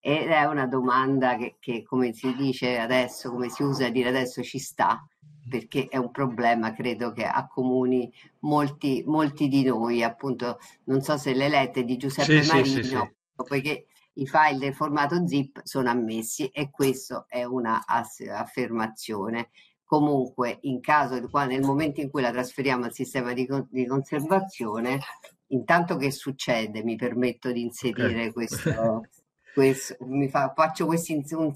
Speaker 1: Ed è una domanda che, che, come si dice adesso, come si usa a dire adesso, ci sta, perché è un problema credo che accomuni molti, molti di noi. Appunto, non so se le lette di Giuseppe sì, Marino, sì, sì, poiché i file del formato zip sono ammessi e questa è una affermazione comunque in caso, di nel momento in cui la trasferiamo al sistema di, di conservazione, intanto che succede, mi permetto di inserire certo. questo, questo mi fa, faccio questo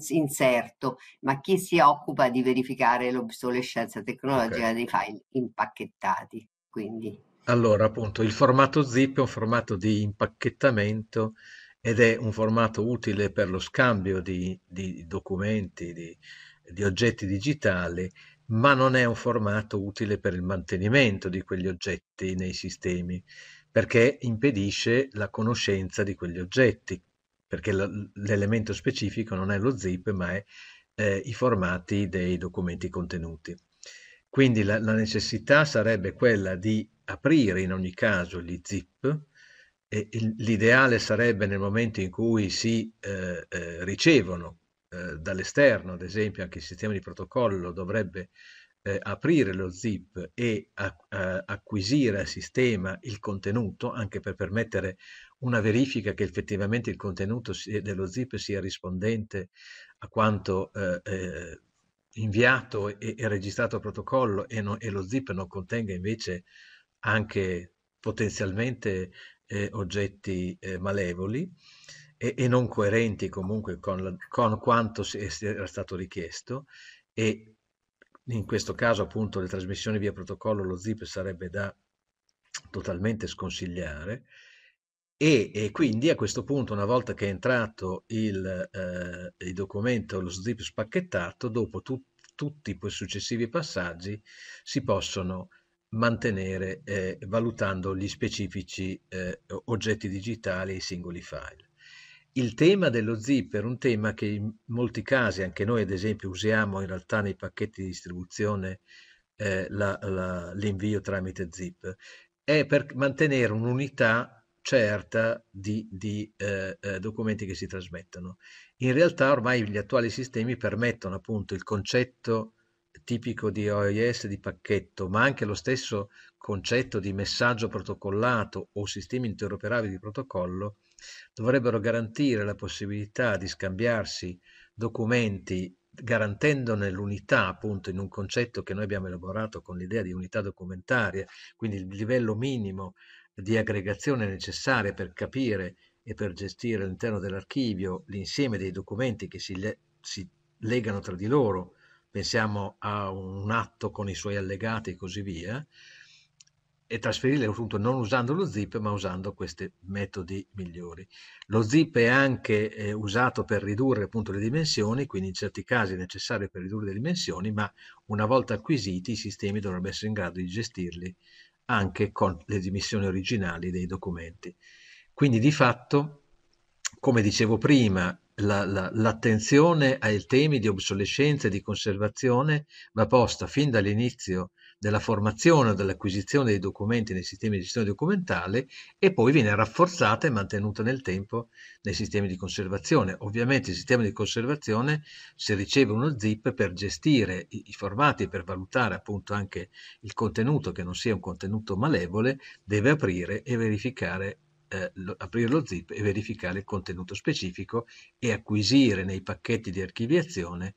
Speaker 1: inserto, ma chi si occupa di verificare l'obsolescenza tecnologica okay. dei file impacchettati? Quindi.
Speaker 3: Allora, appunto, il formato zip è un formato di impacchettamento ed è un formato utile per lo scambio di, di documenti, di, di oggetti digitali, ma non è un formato utile per il mantenimento di quegli oggetti nei sistemi, perché impedisce la conoscenza di quegli oggetti, perché l'elemento specifico non è lo zip, ma è eh, i formati dei documenti contenuti. Quindi la, la, necessità sarebbe quella di aprire in ogni caso gli zip, l'ideale sarebbe nel momento in cui si eh, eh, ricevono eh, dall'esterno, ad esempio anche il sistema di protocollo dovrebbe eh, aprire lo zip e a, a, eh, acquisire al sistema il contenuto, anche per permettere una verifica che effettivamente il contenuto si, dello zip sia rispondente a quanto eh, eh inviato e, e, registrato al protocollo e, non, e, lo zip non contenga invece anche potenzialmente oggetti malevoli e, e non coerenti comunque con, la, con quanto era stato richiesto e in questo caso appunto le trasmissioni via protocollo, lo zip sarebbe da totalmente sconsigliare e, e quindi a questo punto una volta che è entrato il, eh, il documento, lo zip spacchettato, dopo tu, tutti i successivi passaggi si possono mantenere eh, valutando gli specifici eh, oggetti digitali e i singoli file il tema dello zipper, un tema che in molti casi, anche noi ad esempio, usiamo in realtà nei pacchetti di distribuzione eh, la, la, l'invio tramite zip, è per mantenere un'unità certa di, di eh, eh documenti che si trasmettono. In realtà ormai gli attuali sistemi permettono appunto il concetto tipico di OIS di pacchetto, ma anche lo stesso concetto di messaggio protocollato o sistemi interoperabili di protocollo dovrebbero garantire la possibilità di scambiarsi documenti garantendone l'unità appunto in un concetto che noi abbiamo elaborato con l'idea di unità documentaria, quindi il livello minimo di aggregazione necessaria per capire e per gestire all'interno dell'archivio l'insieme dei documenti che si, le si legano tra di loro, pensiamo a un atto con i suoi allegati e così via, e trasferirle appunto non usando lo zip ma usando questi metodi migliori. Lo zip è anche eh, usato per ridurre appunto le dimensioni, quindi in certi casi è necessario per ridurre le dimensioni, ma una volta acquisiti i sistemi dovrebbero essere in grado di gestirli anche con le dimensioni originali dei documenti. Quindi di fatto, come dicevo prima, l'attenzione la, la, ai temi di obsolescenza e di conservazione va posta fin dall'inizio della formazione o dell'acquisizione dei documenti nei sistemi di gestione documentale e poi viene rafforzata e mantenuta nel tempo nei sistemi di conservazione. Ovviamente il sistema di conservazione, se riceve uno zip per gestire i, i formati, per valutare appunto anche il contenuto, che non sia un contenuto malevole, deve aprire e verificare eh, aprire lo zip e verificare il contenuto specifico e acquisire nei pacchetti di archiviazione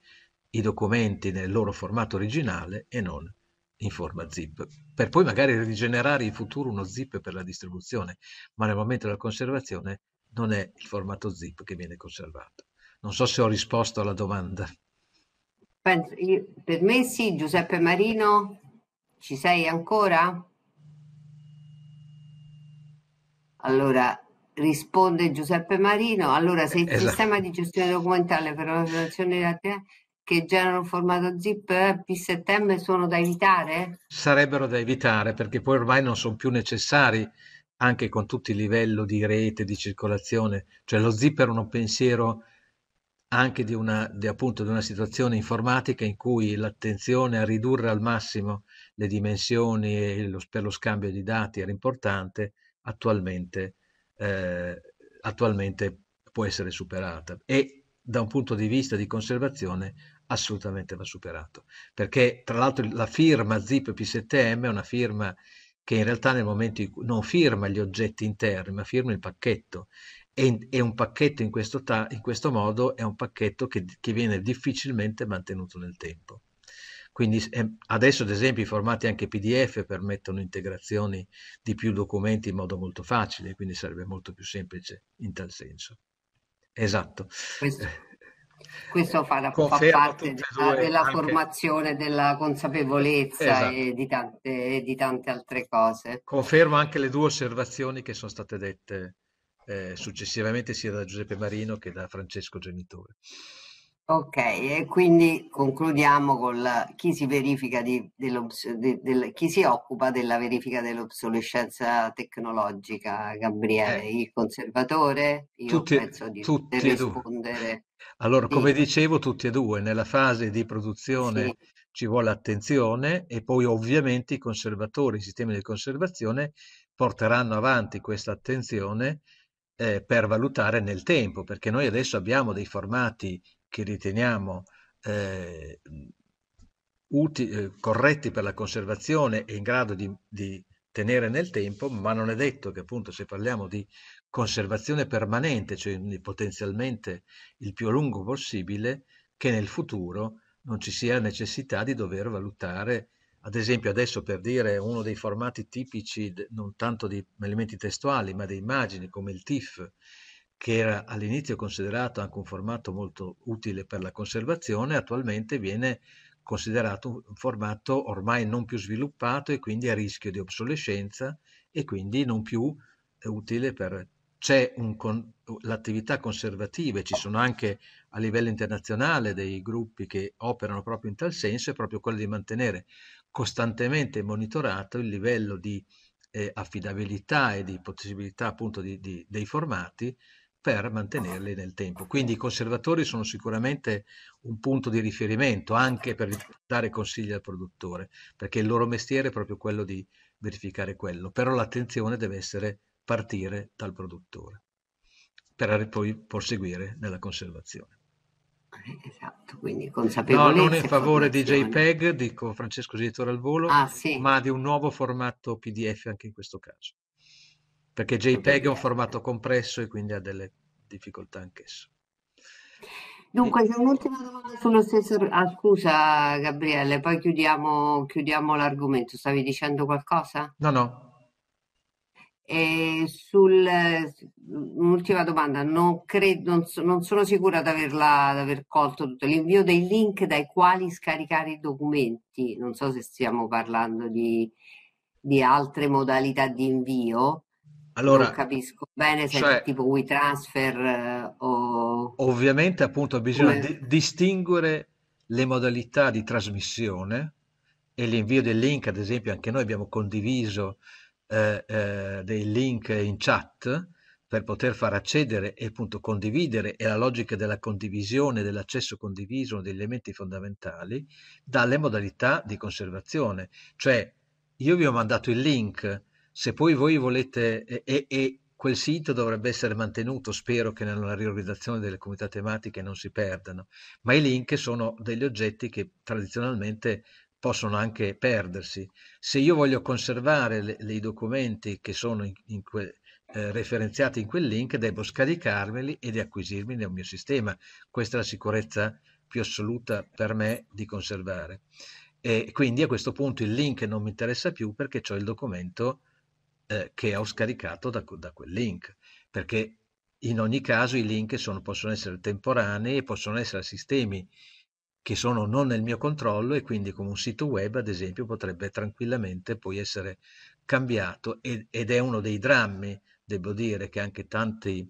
Speaker 3: i documenti nel loro formato originale e non in forma zip, per poi magari rigenerare in futuro uno zip per la distribuzione, ma nel momento della conservazione non è il formato zip che viene conservato. Non so se ho risposto alla domanda.
Speaker 1: Penso, io, per me sì, Giuseppe Marino, ci sei ancora? Allora, risponde Giuseppe Marino, allora se il esatto. sistema di gestione documentale per la relazione che generano formato zip eh, P7M sono da evitare?
Speaker 3: Sarebbero da evitare perché poi ormai non sono più necessari anche con tutto il livello di rete, di circolazione. Cioè lo zip era un pensiero anche di una, di, appunto, di una situazione informatica in cui l'attenzione a ridurre al massimo le dimensioni e lo, per lo scambio di dati era importante, attualmente, eh, attualmente può essere superata. E da un punto di vista di conservazione assolutamente va superato. Perché tra l'altro la firma ZIP P7M è una firma che in realtà nel momento in cui non firma gli oggetti interni, ma firma il pacchetto. E, e un pacchetto in questo, ta, in questo, modo è un pacchetto che, che viene difficilmente mantenuto nel tempo. Quindi ehm, adesso ad esempio i formati anche PDF permettono integrazioni di più documenti in modo molto facile, quindi sarebbe molto più semplice in tal senso. Esatto. Questo. Eh.
Speaker 1: Questo fa, fa parte della, della formazione, della consapevolezza esatto. e, di tante, e, di tante, altre cose. Confermo
Speaker 3: anche le due osservazioni che sono state dette eh, successivamente sia da Giuseppe Marino che da Francesco Genitore.
Speaker 1: Ok, e quindi concludiamo con chi si verifica di, di, del, chi si occupa della verifica dell'obsolescenza tecnologica, Gabriele, eh, il conservatore? Io tutti, penso di tutti rispondere. Allora, sì. come
Speaker 3: dicevo, tutti e due, nella fase di produzione sì. ci vuole attenzione e poi ovviamente i conservatori, i sistemi di conservazione porteranno avanti questa attenzione eh, per valutare nel tempo, perché noi adesso abbiamo dei formati che riteniamo eh, uti- eh, corretti per la conservazione e in grado di, di tenere nel tempo, ma non è detto che appunto se parliamo di conservazione permanente, cioè potenzialmente il più a lungo possibile, che nel futuro non ci sia necessità di dover valutare, ad esempio adesso per dire uno dei formati tipici non tanto di elementi testuali ma di immagini come il TIFF, che era all'inizio considerato anche un formato molto utile per la conservazione, attualmente viene considerato un formato ormai non più sviluppato e quindi a rischio di obsolescenza e quindi non più eh, utile per... C'è con... l'attività conservativa e ci sono anche a livello internazionale dei gruppi che operano proprio in tal senso, è proprio quello di mantenere costantemente monitorato il livello di eh, affidabilità e di possibilità appunto di, di, dei formati per mantenerli nel tempo. Quindi i conservatori sono sicuramente un punto di riferimento anche per dare consigli al produttore, perché il loro mestiere è proprio quello di verificare quello, però l'attenzione deve essere partire dal produttore per poi proseguire nella conservazione. Esatto, quindi consapevolezza. No, non in favore di JPEG, dico Francesco Editore al volo, ah, sì. ma di un nuovo formato PDF anche in questo caso perché JPEG è un formato compresso e quindi ha delle difficoltà
Speaker 1: anch'esso. Dunque, c'è un'ultima domanda sullo stesso. Ah, scusa, Gabriele, poi chiudiamo, chiudiamo l'argomento. Stavi dicendo qualcosa? No, no. E sul, un'ultima domanda, non, credo, non, so, non sono sicura di aver colto tutto. L'invio dei link dai quali scaricare i documenti, non so se stiamo parlando di, di altre modalità di invio, allora, non capisco bene se cioè, tipo WeTransfer eh, o...
Speaker 3: Ovviamente appunto bisogna come... di- distinguere le modalità di trasmissione e l'invio del link, ad esempio anche noi abbiamo condiviso eh, eh, dei link in chat per poter far accedere e appunto condividere, è la logica della condivisione, dell'accesso condiviso, uno degli elementi fondamentali, dalle modalità di conservazione. Cioè, io vi ho mandato il link, se poi voi volete, e, e, e, quel sito dovrebbe essere mantenuto, spero che nella riorganizzazione delle comunità tematiche non si perdano, ma i link sono degli oggetti che tradizionalmente possono anche perdersi. Se io voglio conservare le, i documenti che sono in, in que, eh, referenziati in quel link, devo scaricarmeli e riacquisirmi nel mio sistema. Questa è la sicurezza più assoluta per me di conservare. E quindi a questo punto il link non mi interessa più perché ho il documento eh, che ho scaricato da, da, quel link, perché in ogni caso i link sono, possono essere temporanei e possono essere sistemi che sono non nel mio controllo e quindi come un sito web, ad esempio, potrebbe tranquillamente poi essere cambiato ed, ed è uno dei drammi, devo dire, che anche tanti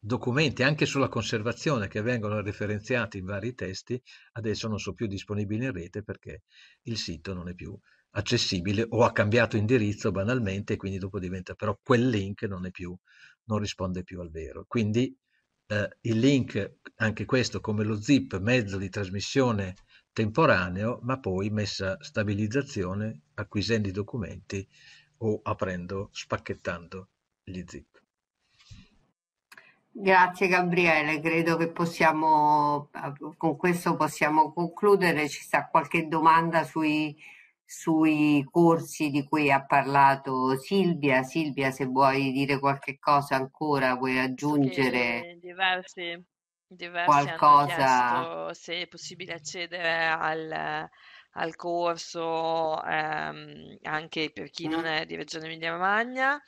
Speaker 3: documenti anche sulla conservazione che vengono referenziati in vari testi adesso non sono più disponibili in rete perché il sito non è più accessibile o ha cambiato indirizzo banalmente e quindi dopo diventa però quel link non è più non risponde più al vero quindi eh, il link anche questo come lo zip mezzo di trasmissione temporaneo ma poi messa stabilizzazione acquisendo i documenti o aprendo spacchettando gli zip
Speaker 1: Grazie Gabriele, credo che possiamo, eh, con questo possiamo concludere. Ci sta qualche domanda sui sui corsi di cui ha parlato Silvia. Silvia, se vuoi dire qualche cosa ancora, vuoi aggiungere
Speaker 4: diversi, diversi qualcosa? se è possibile accedere al, al corso ehm, anche per chi mm. non è di Reggio Emilia Romagna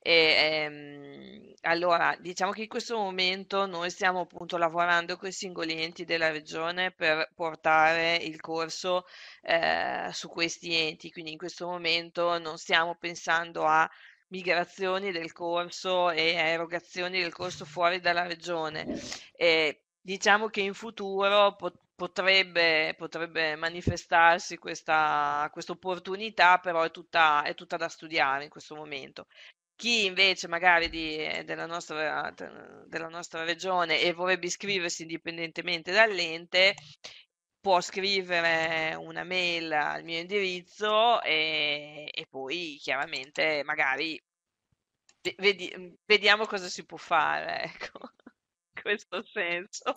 Speaker 4: e, ehm, allora, diciamo che in questo momento noi stiamo appunto lavorando con i singoli enti della regione per portare il corso eh, su questi enti, quindi in questo momento non stiamo pensando a migrazioni del corso e a erogazioni del corso fuori dalla regione. E eh, diciamo che in futuro potrebbe, potrebbe manifestarsi questa, questa opportunità, però è tutta, è tutta da studiare in questo momento. Chi invece magari di, eh, della, nostra, della nostra regione e vorrebbe iscriversi indipendentemente dall'ente può scrivere una mail al mio indirizzo e, e poi chiaramente magari vedi, mm, vediamo cosa si può fare. Ecco questo senso.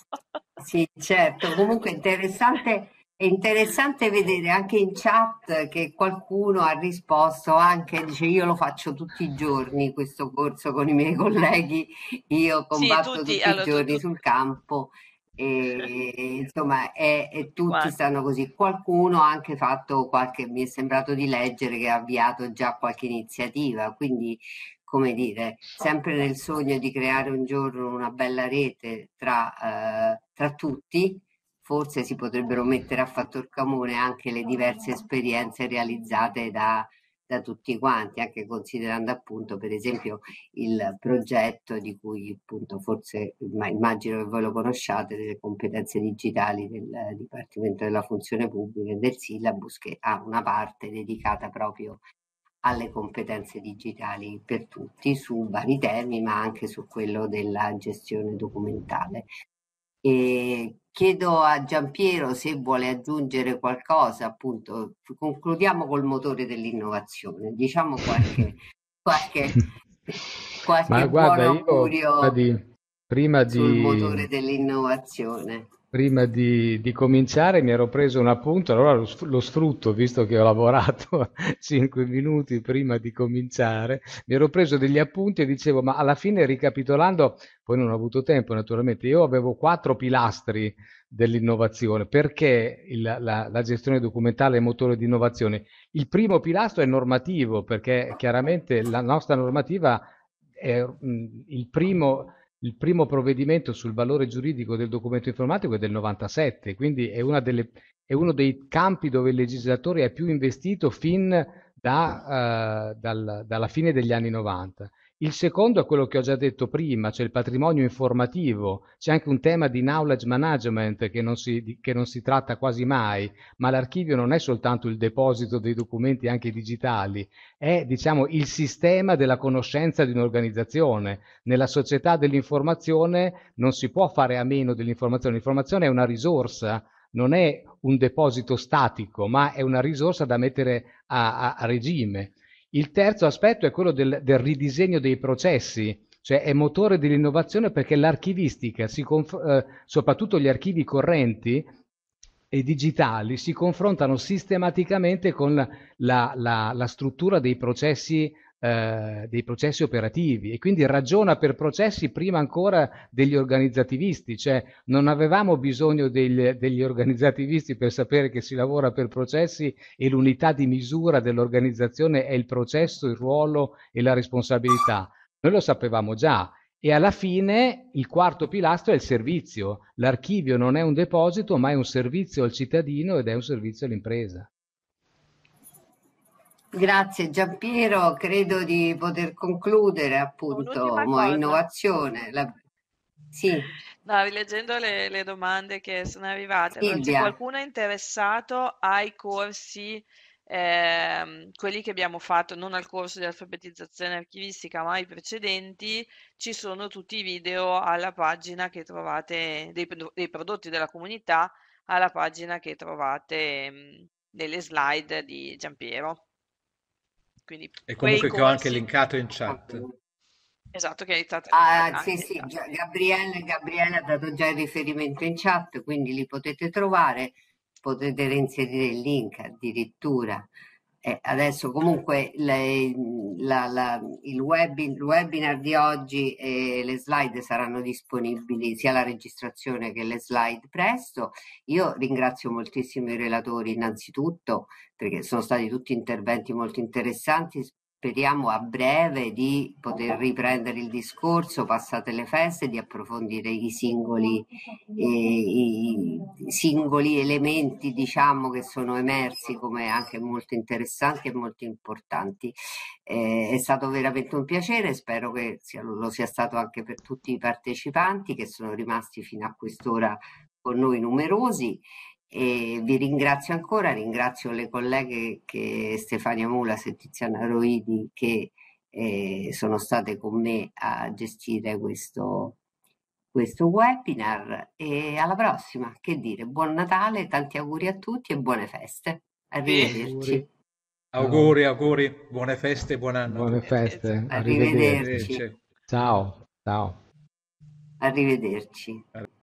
Speaker 1: Sì, certo, comunque interessante è interessante vedere anche in chat che qualcuno ha risposto anche, dice io lo faccio tutti i giorni questo corso con i miei colleghi, io combatto sì, tutti, tutti allora, i giorni tutti. sul campo e insomma è, è tutti Guarda. stanno così. Qualcuno ha anche fatto qualche, mi è sembrato di leggere che ha avviato già qualche iniziativa, quindi come dire, sempre nel sogno di creare un giorno una bella rete tra, eh, tra tutti Forse si potrebbero mettere a fattor comune anche le diverse esperienze realizzate da, da tutti quanti, anche considerando appunto per esempio il progetto di cui appunto forse immagino che voi lo conosciate, delle competenze digitali del eh, Dipartimento della Funzione Pubblica e del Syllabus che ha una parte dedicata proprio alle competenze digitali per tutti su vari temi ma anche su quello della gestione documentale. E chiedo a Giampiero se vuole aggiungere qualcosa, appunto, concludiamo col motore dell'innovazione, diciamo qualche, qualche, qualche Ma guarda, buon augurio io,
Speaker 2: prima prima di... sul motore
Speaker 1: dell'innovazione
Speaker 2: prima di, di, cominciare mi ero preso un appunto, allora lo, lo, sfrutto, visto che ho lavorato 5 minuti prima di cominciare, mi ero preso degli appunti e dicevo, ma alla fine ricapitolando, poi non ho avuto tempo naturalmente, io avevo quattro pilastri dell'innovazione, perché il, la, la, gestione documentale è motore di innovazione. Il primo pilastro è normativo, perché chiaramente la nostra normativa è mh, il primo il primo provvedimento sul valore giuridico del documento informatico è del 97, quindi è, delle, è uno dei campi dove il legislatore è più investito fin da, eh, dal, dalla fine degli anni 90. Il secondo è quello che ho già detto prima, cioè il patrimonio informativo. C'è anche un tema di knowledge management che non, si, che non si tratta quasi mai, ma l'archivio non è soltanto il deposito dei documenti anche digitali, è diciamo, il sistema della conoscenza di un'organizzazione. Nella società dell'informazione non si può fare a meno dell'informazione, l'informazione è una risorsa, non è un deposito statico, ma è una risorsa da mettere a, a, a regime. Il terzo aspetto è quello del, del ridisegno dei processi, cioè è motore dell'innovazione perché l'archivistica, eh, soprattutto gli archivi correnti e digitali, si confrontano sistematicamente con la, la, la struttura dei processi eh, dei processi operativi e quindi ragiona per processi prima ancora degli organizzativisti, cioè non avevamo bisogno del, degli organizzativisti per sapere che si lavora per processi e l'unità di misura dell'organizzazione è il processo, il ruolo e la responsabilità. Noi lo sapevamo già e alla fine il quarto pilastro è il servizio. L'archivio non è un deposito, ma è un servizio al cittadino ed è un servizio all'impresa.
Speaker 1: Grazie Giampiero, credo di poter concludere appunto ma innovazione. La... Sì. No,
Speaker 4: rileggendo le, le, domande che sono arrivate, allora, c'è qualcuno interessato ai corsi, eh, quelli che abbiamo fatto, non al corso di alfabetizzazione archivistica, ma ai precedenti, ci sono tutti i video alla pagina che trovate dei, dei prodotti della comunità alla pagina che trovate mh, mm, delle slide di Giampiero. Quindi e comunque che ho anche linkato in chat. Esatto, che hai aiutato.
Speaker 1: Ah, sì, sì, Gabriele, Gabriele ha dato già il riferimento in chat, quindi li potete trovare, potete reinserire il link addirittura. Eh, adesso comunque le, la, la, il, web, il, webinar di oggi e le slide saranno disponibili sia la registrazione che le slide presto. Io ringrazio moltissimo i relatori innanzitutto perché sono stati tutti interventi molto interessanti speriamo a breve di poter riprendere il discorso, passate le feste, di approfondire i singoli, eh, i singoli elementi diciamo, che sono emersi come anche molto interessanti e molto importanti. Eh, è stato veramente un piacere, spero che sia, lo sia stato anche per tutti i partecipanti che sono rimasti fino a quest'ora con noi numerosi e vi ringrazio ancora, ringrazio le colleghe che Stefania Mulas e Tiziana Roidi che eh, sono state con me a gestire questo, questo webinar e alla prossima, che dire, buon Natale, tanti auguri a tutti e buone feste. Arrivederci. Eh, auguri,
Speaker 3: auguri, buone feste, buon anno. Buone feste,
Speaker 2: arrivederci. arrivederci. Ciao, ciao.
Speaker 1: Arrivederci.